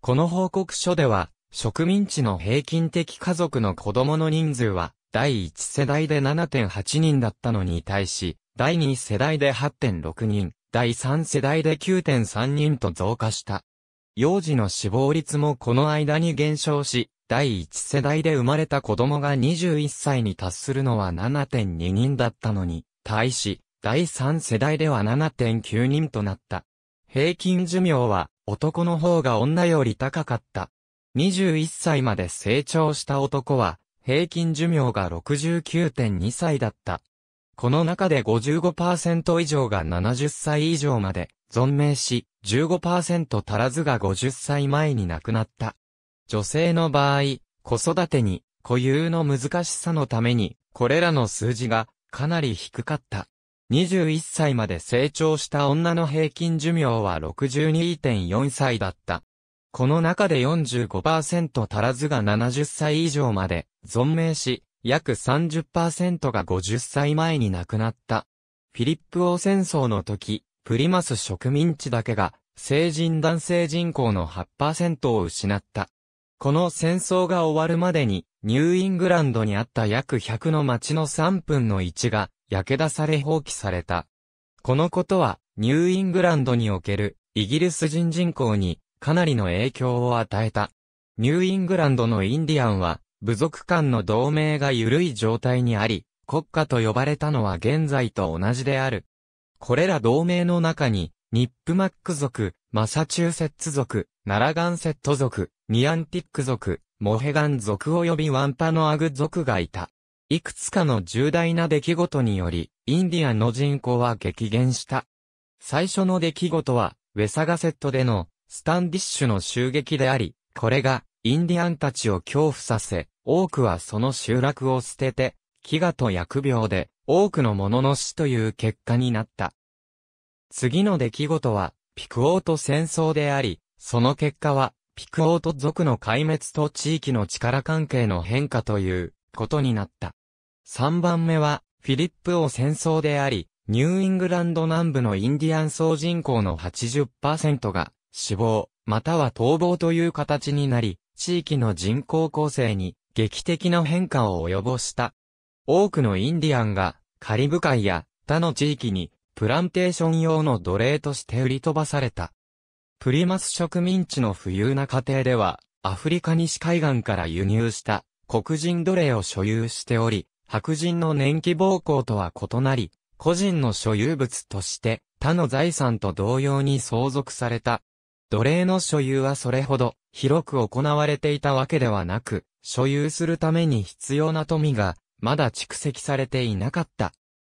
この報告書では、植民地の平均的家族の子供の人数は、第一世代で7.8人だったのに対し、第二世代で8.6人、第三世代で9.3人と増加した。幼児の死亡率もこの間に減少し、第一世代で生まれた子供が21歳に達するのは7.2人だったのに、対し、第三世代では7.9人となった。平均寿命は、男の方が女より高かった。21歳まで成長した男は、平均寿命が69.2歳だった。この中で55%以上が70歳以上まで存命し、15%足らずが50歳前に亡くなった。女性の場合、子育てに固有の難しさのために、これらの数字がかなり低かった。21歳まで成長した女の平均寿命は62.4歳だった。この中で45%足らずが70歳以上まで存命し、約30%が50歳前に亡くなった。フィリップ王戦争の時、プリマス植民地だけが、成人男性人口の8%を失った。この戦争が終わるまでに、ニューイングランドにあった約100の町の3分の1が、焼け出され放棄された。このことは、ニューイングランドにおける、イギリス人人口に、かなりの影響を与えた。ニューイングランドのインディアンは、部族間の同盟が緩い状態にあり、国家と呼ばれたのは現在と同じである。これら同盟の中に、ニップマック族、マサチューセッツ族、ナラガンセット族、ニアンティック族、モヘガン族及びワンパノアグ族がいた。いくつかの重大な出来事により、インディアンの人口は激減した。最初の出来事は、ウェサガセットでの、スタンディッシュの襲撃であり、これが、インディアンたちを恐怖させ、多くはその集落を捨てて、飢餓と疫病で、多くの者の死という結果になった。次の出来事は、ピクオート戦争であり、その結果は、ピクオート族の壊滅と地域の力関係の変化ということになった。3番目は、フィリップ王戦争であり、ニューイングランド南部のインディアン総人口の80%が死亡、または逃亡という形になり、地域の人口構成に劇的な変化を及ぼした。多くのインディアンがカリブ海や他の地域にプランテーション用の奴隷として売り飛ばされた。プリマス植民地の富裕な家庭ではアフリカ西海岸から輸入した黒人奴隷を所有しており、白人の年季暴行とは異なり、個人の所有物として他の財産と同様に相続された。奴隷の所有はそれほど広く行われていたわけではなく、所有するために必要な富が、まだ蓄積されていなかった。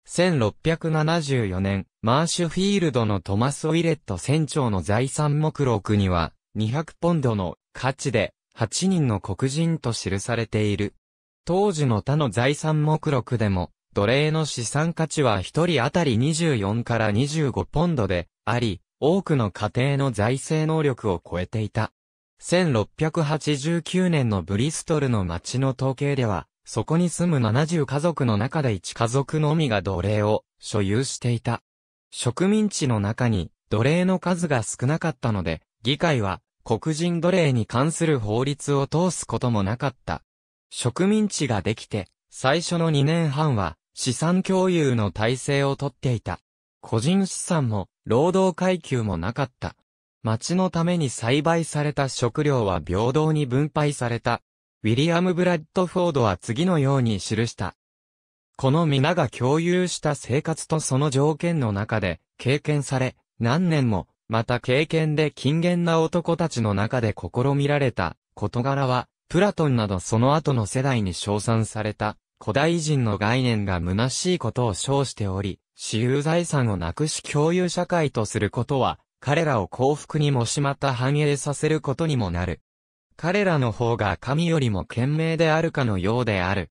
1674年、マーシュフィールドのトマス・ウィレット船長の財産目録には、200ポンドの価値で、8人の黒人と記されている。当時の他の財産目録でも、奴隷の資産価値は1人当たり24から25ポンドであり、多くの家庭の財政能力を超えていた。1689年のブリストルの町の統計では、そこに住む70家族の中で1家族のみが奴隷を所有していた。植民地の中に奴隷の数が少なかったので、議会は黒人奴隷に関する法律を通すこともなかった。植民地ができて、最初の2年半は資産共有の体制をとっていた。個人資産も労働階級もなかった。町のために栽培された食料は平等に分配された。ウィリアム・ブラッドフォードは次のように記した。この皆が共有した生活とその条件の中で経験され、何年も、また経験で禁言な男たちの中で試みられた事柄は、プラトンなどその後の世代に称賛された古代人の概念が虚しいことを称しており、私有財産をなくし共有社会とすることは、彼らを幸福にもしまた繁栄させることにもなる。彼らの方が神よりも賢明であるかのようである。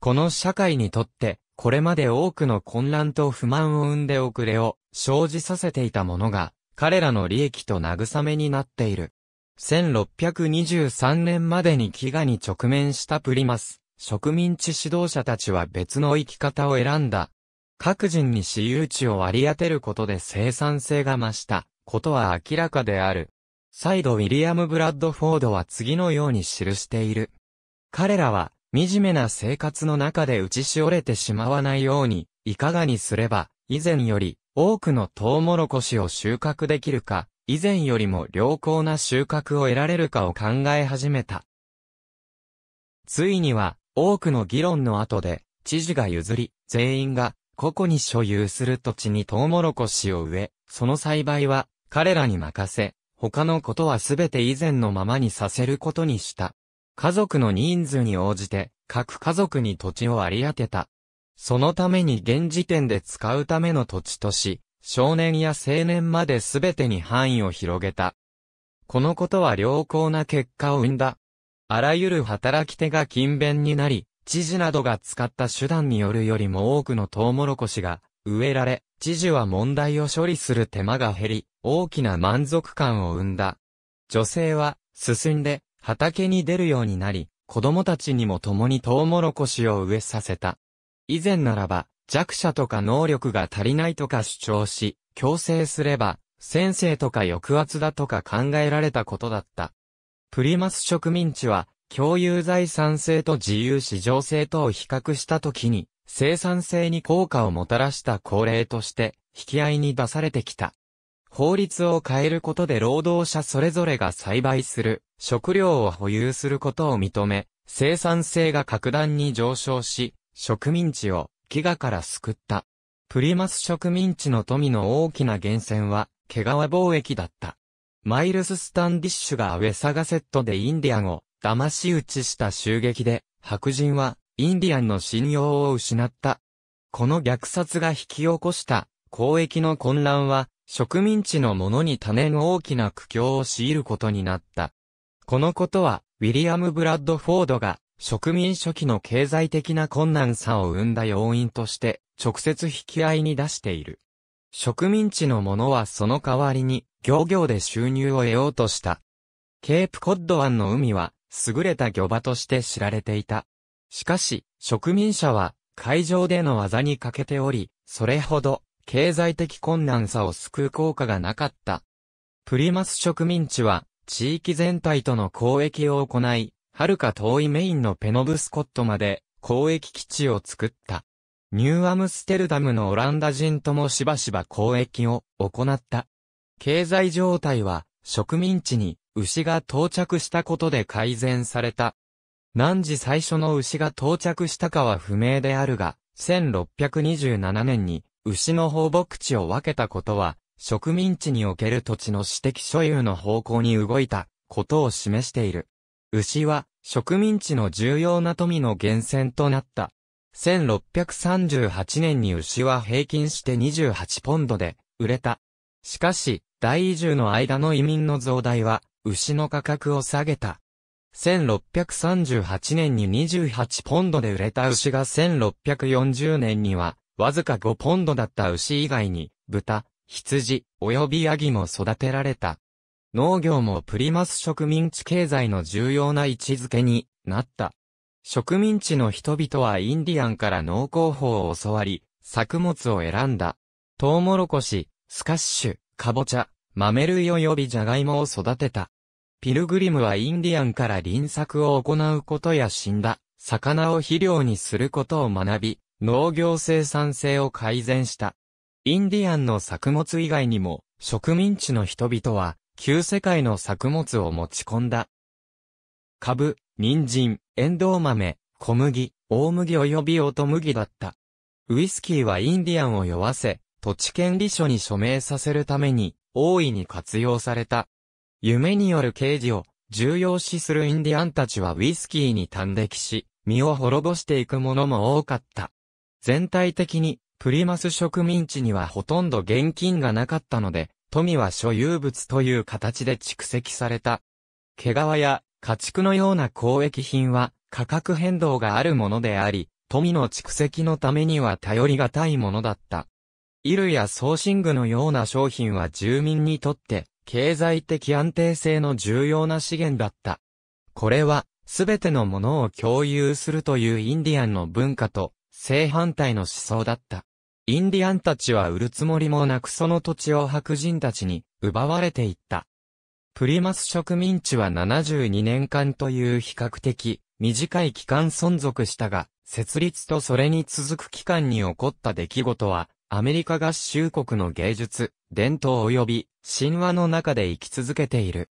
この社会にとって、これまで多くの混乱と不満を生んで遅れを生じさせていたものが、彼らの利益と慰めになっている。1623年までに飢餓に直面したプリマス、植民地指導者たちは別の生き方を選んだ。各人に私有地を割り当てることで生産性が増した。ことは明らかである。再度ウィリアム・ブラッドフォードは次のように記している。彼らは、惨めな生活の中で打ちしおれてしまわないように、いかがにすれば、以前より、多くのトウモロコシを収穫できるか、以前よりも良好な収穫を得られるかを考え始めた。ついには、多くの議論の後で、知事が譲り、全員が、個々に所有する土地にトウモロコシを植え、その栽培は彼らに任せ、他のことはすべて以前のままにさせることにした。家族の人数に応じて、各家族に土地を割り当てた。そのために現時点で使うための土地とし、少年や青年まで全てに範囲を広げた。このことは良好な結果を生んだ。あらゆる働き手が勤勉になり、知事などが使った手段によるよりも多くのトウモロコシが植えられ、知事は問題を処理する手間が減り、大きな満足感を生んだ。女性は進んで畑に出るようになり、子供たちにも共にトウモロコシを植えさせた。以前ならば、弱者とか能力が足りないとか主張し、強制すれば、先生とか抑圧だとか考えられたことだった。プリマス植民地は、共有財産性と自由市場性とを比較したときに、生産性に効果をもたらした恒例として、引き合いに出されてきた。法律を変えることで労働者それぞれが栽培する、食料を保有することを認め、生産性が格段に上昇し、植民地を飢餓から救った。プリマス植民地の富の大きな源泉は、毛皮貿易だった。マイルス・スタンディッシュがウェサガセットでインディアンを騙し討ちした襲撃で、白人は、インディアンの信用を失った。この虐殺が引き起こした、交易の混乱は、植民地の者に多年大きな苦境を強いることになった。このことは、ウィリアム・ブラッドフォードが、植民初期の経済的な困難さを生んだ要因として、直接引き合いに出している。植民地の者はその代わりに、漁業で収入を得ようとした。ケープコッド湾の海は、優れた漁場として知られていた。しかし、植民者は海上での技に欠けており、それほど経済的困難さを救う効果がなかった。プリマス植民地は地域全体との交易を行い、遥か遠いメインのペノブスコットまで交易基地を作った。ニューアムステルダムのオランダ人ともしばしば交易を行った。経済状態は植民地に牛が到着したことで改善された。何時最初の牛が到着したかは不明であるが、1627年に牛の放牧地を分けたことは、植民地における土地の私的所有の方向に動いたことを示している。牛は植民地の重要な富の源泉となった。1638年に牛は平均して28ポンドで売れた。しかし、大移住の間の移民の増大は牛の価格を下げた。1638年に28ポンドで売れた牛が1640年には、わずか5ポンドだった牛以外に、豚、羊、及びヤギも育てられた。農業もプリマス植民地経済の重要な位置づけになった。植民地の人々はインディアンから農耕法を教わり、作物を選んだ。トウモロコシ、スカッシュ、カボチャ、豆類及びジャガイモを育てた。ピルグリムはインディアンから輪作を行うことや死んだ、魚を肥料にすることを学び、農業生産性を改善した。インディアンの作物以外にも、植民地の人々は、旧世界の作物を持ち込んだ。カブ、人参、エンドウ豆、小麦、大麦及びオト麦だった。ウイスキーはインディアンを酔わせ、土地権利書に署名させるために、大いに活用された。夢による刑事を重要視するインディアンたちはウイスキーに短歴し、身を滅ぼしていくものも多かった。全体的に、プリマス植民地にはほとんど現金がなかったので、富は所有物という形で蓄積された。毛皮や家畜のような交易品は価格変動があるものであり、富の蓄積のためには頼りがたいものだった。衣類やシン具のような商品は住民にとって経済的安定性の重要な資源だった。これはすべてのものを共有するというインディアンの文化と正反対の思想だった。インディアンたちは売るつもりもなくその土地を白人たちに奪われていった。プリマス植民地は72年間という比較的短い期間存続したが、設立とそれに続く期間に起こった出来事はアメリカ合衆国の芸術、伝統及び神話の中で生き続けている。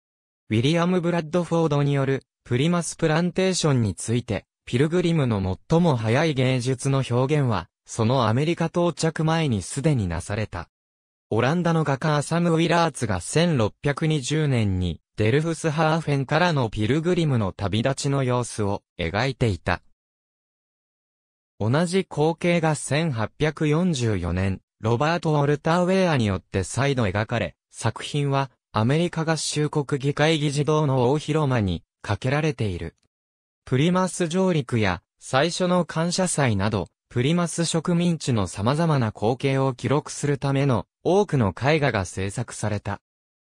ウィリアム・ブラッドフォードによるプリマスプランテーションについて、ピルグリムの最も早い芸術の表現は、そのアメリカ到着前にすでになされた。オランダの画家アサム・ウィラーツが1620年にデルフスハーフェンからのピルグリムの旅立ちの様子を描いていた。同じ光景が1844年、ロバート・ウォルター・ウェアによって再度描かれ、作品はアメリカ合衆国議会議事堂の大広間にかけられている。プリマス上陸や最初の感謝祭など、プリマス植民地の様々な光景を記録するための多くの絵画が制作された。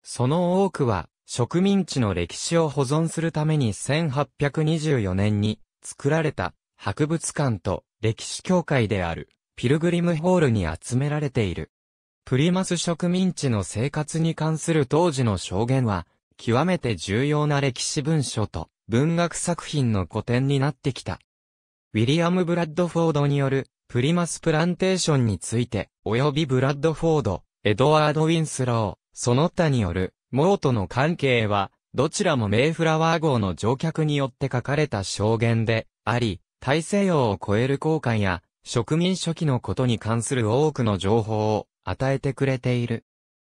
その多くは植民地の歴史を保存するために1824年に作られた博物館と歴史協会であるピルグリムホールに集められている。プリマス植民地の生活に関する当時の証言は、極めて重要な歴史文書と文学作品の古典になってきた。ウィリアム・ブラッドフォードによるプリマスプランテーションについて、及びブラッドフォード、エドワード・ウィンスロー、その他による、モートの関係は、どちらもメイフラワー号の乗客によって書かれた証言で、あり、大西洋を超える航海や植民初期のことに関する多くの情報を与えてくれている。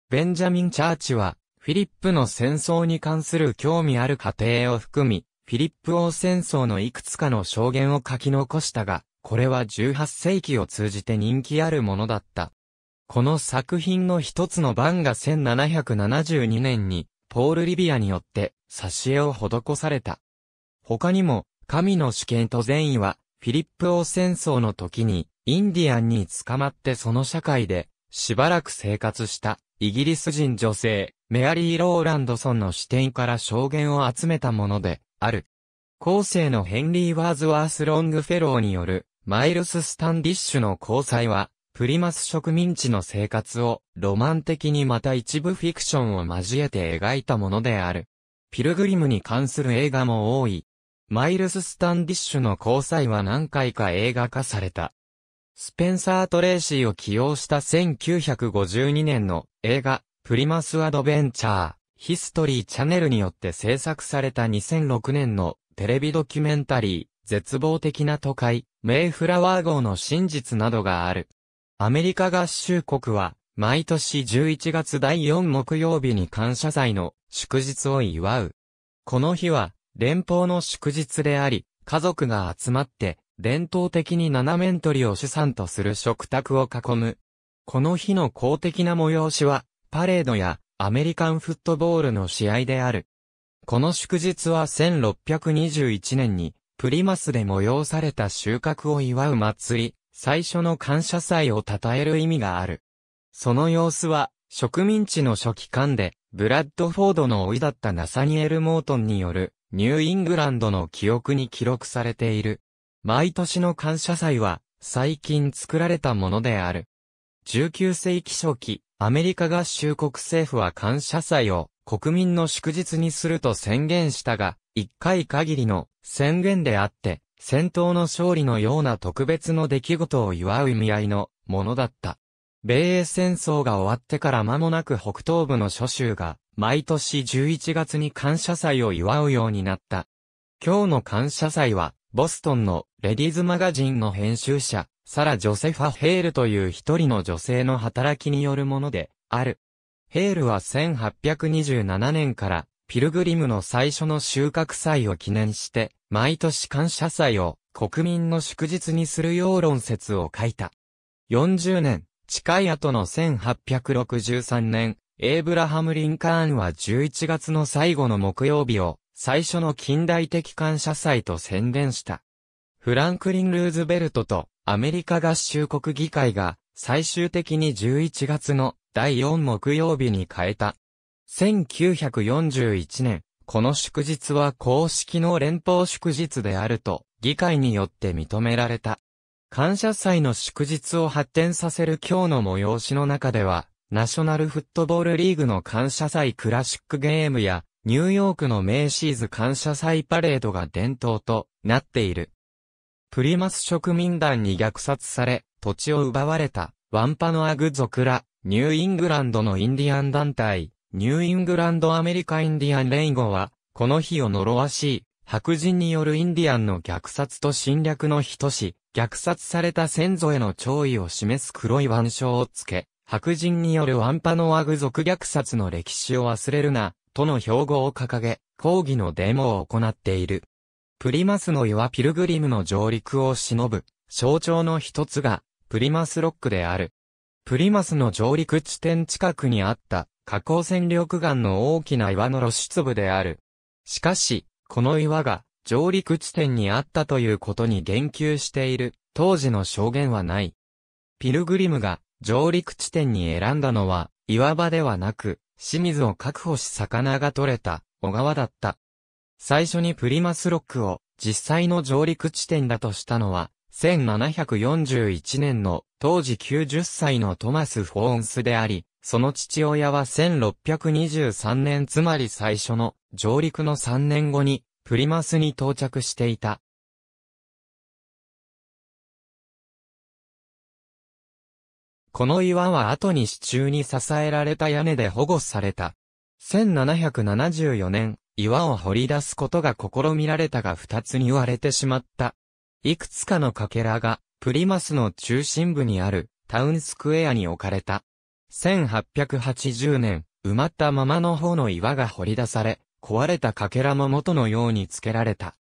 ベンジャミン・チャーチは、フィリップの戦争に関する興味ある過程を含み、フィリップ王戦争のいくつかの証言を書き残したが、これは18世紀を通じて人気あるものだった。この作品の一つの版が1772年に、ポール・リビアによって、挿絵を施された。他にも、神の主権と善意は、フィリップ王戦争の時に、インディアンに捕まってその社会で、しばらく生活した、イギリス人女性、メアリー・ローランドソンの視点から証言を集めたもので、ある。後世のヘンリー・ワーズワース・ロングフェローによる、マイルス・スタンディッシュの交際は、プリマス植民地の生活を、ロマン的にまた一部フィクションを交えて描いたものである。ピルグリムに関する映画も多い、マイルス・スタンディッシュの交際は何回か映画化された。スペンサー・トレーシーを起用した1952年の映画、プリマス・アドベンチャー、ヒストリー・チャネルによって制作された2006年のテレビドキュメンタリー、絶望的な都会、メイフラワー号の真実などがある。アメリカ合衆国は、毎年11月第4木曜日に感謝祭の祝日を祝う。この日は、連邦の祝日であり、家族が集まって、伝統的に七面鳥を主産とする食卓を囲む。この日の公的な催しは、パレードやアメリカンフットボールの試合である。この祝日は1621年に、プリマスで催された収穫を祝う祭り、最初の感謝祭を称える意味がある。その様子は、植民地の初期間で、ブラッドフォードの老いだったナサニエル・モートンによる、ニューイングランドの記憶に記録されている。毎年の感謝祭は、最近作られたものである。19世紀初期、アメリカ合衆国政府は感謝祭を国民の祝日にすると宣言したが、一回限りの宣言であって、戦闘の勝利のような特別の出来事を祝う意味合いのものだった。米英戦争が終わってから間もなく北東部の諸州が毎年11月に感謝祭を祝うようになった。今日の感謝祭は、ボストンのレディーズマガジンの編集者、サラ・ジョセファ・ヘールという一人の女性の働きによるもので、ある。ヘールは1827年からピルグリムの最初の収穫祭を記念して、毎年感謝祭を国民の祝日にするよう論説を書いた。40年、近い後の1863年、エイブラハム・リンカーンは11月の最後の木曜日を最初の近代的感謝祭と宣伝した。フランクリン・ルーズベルトとアメリカ合衆国議会が最終的に11月の第4木曜日に変えた。1941年、この祝日は公式の連邦祝日であると議会によって認められた。感謝祭の祝日を発展させる今日の催しの中では、ナショナルフットボールリーグの感謝祭クラシックゲームや、ニューヨークの名シーズ感謝祭パレードが伝統となっている。プリマス植民団に虐殺され、土地を奪われた、ワンパノアグ族ら、ニューイングランドのインディアン団体、ニューイングランドアメリカインディアン連合は、この日を呪わしい、白人によるインディアンの虐殺と侵略の人し、虐殺された先祖への弔意を示す黒い腕章をつけ、白人によるワンパノワグ族虐殺の歴史を忘れるな、との標語を掲げ、抗議のデモを行っている。プリマスの岩ピルグリムの上陸を忍ぶ、象徴の一つが、プリマスロックである。プリマスの上陸地点近くにあった、加工戦力岩の大きな岩の露出部である。しかし、この岩が、上陸地点にあったということに言及している、当時の証言はない。ピルグリムが、上陸地点に選んだのは、岩場ではなく、清水を確保し魚が取れた、小川だった。最初にプリマスロックを、実際の上陸地点だとしたのは、1741年の当時90歳のトマス・フォーンスであり、その父親は1623年つまり最初の上陸の3年後にプリマスに到着していた。この岩は後に支柱に支えられた屋根で保護された。1774年、岩を掘り出すことが試みられたが二つに割れてしまった。いくつかのかけらが、プリマスの中心部にあるタウンスクエアに置かれた。1880年、埋まったままの方の岩が掘り出され、壊れたかけらも元のように付けられた。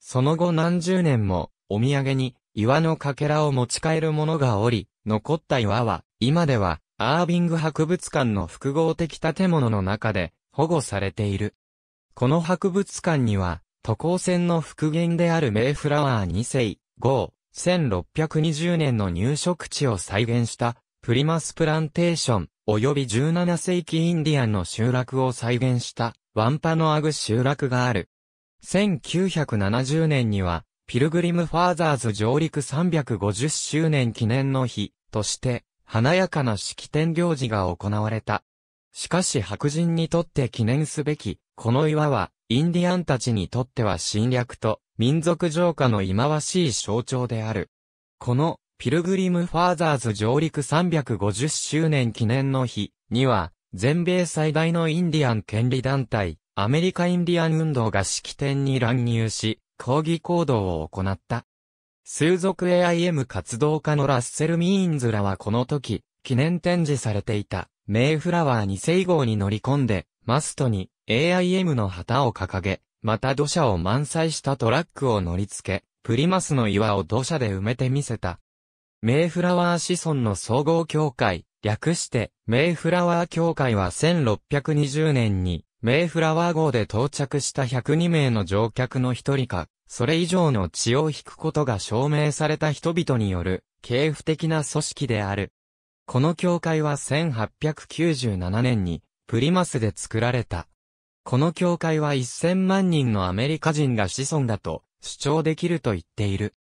その後何十年も、お土産に岩のかけらを持ち帰る者がおり、残った岩は、今では、アービング博物館の複合的建物の中で保護されている。この博物館には、渡航船の復元であるメイフラワー2世、号、1620年の入植地を再現した、プリマスプランテーション、及び17世紀インディアンの集落を再現した、ワンパノアグ集落がある。1970年には、ピルグリムファーザーズ上陸350周年記念の日として、華やかな式典行事が行われた。しかし白人にとって記念すべき、この岩は、インディアンたちにとっては侵略と、民族浄化の忌まわしい象徴である。この、ピルグリムファーザーズ上陸350周年記念の日には、全米最大のインディアン権利団体、アメリカインディアン運動が式典に乱入し、抗議行動を行った。数族 AIM 活動家のラッセル・ミーンズらはこの時、記念展示されていたメイフラワー2世号に乗り込んで、マストに AIM の旗を掲げ、また土砂を満載したトラックを乗り付け、プリマスの岩を土砂で埋めてみせた。メイフラワー子孫の総合協会、略して、メイフラワー協会は1620年に、メイフラワー号で到着した102名の乗客の一人か、それ以上の血を引くことが証明された人々による、系譜的な組織である。この教会は1897年に、プリマスで作られた。この教会は1000万人のアメリカ人が子孫だと主張できると言っている。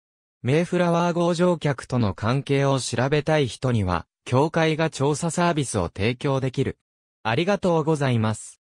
メイフラワー号乗客との関係を調べたい人には、教会が調査サービスを提供できる。ありがとうございます。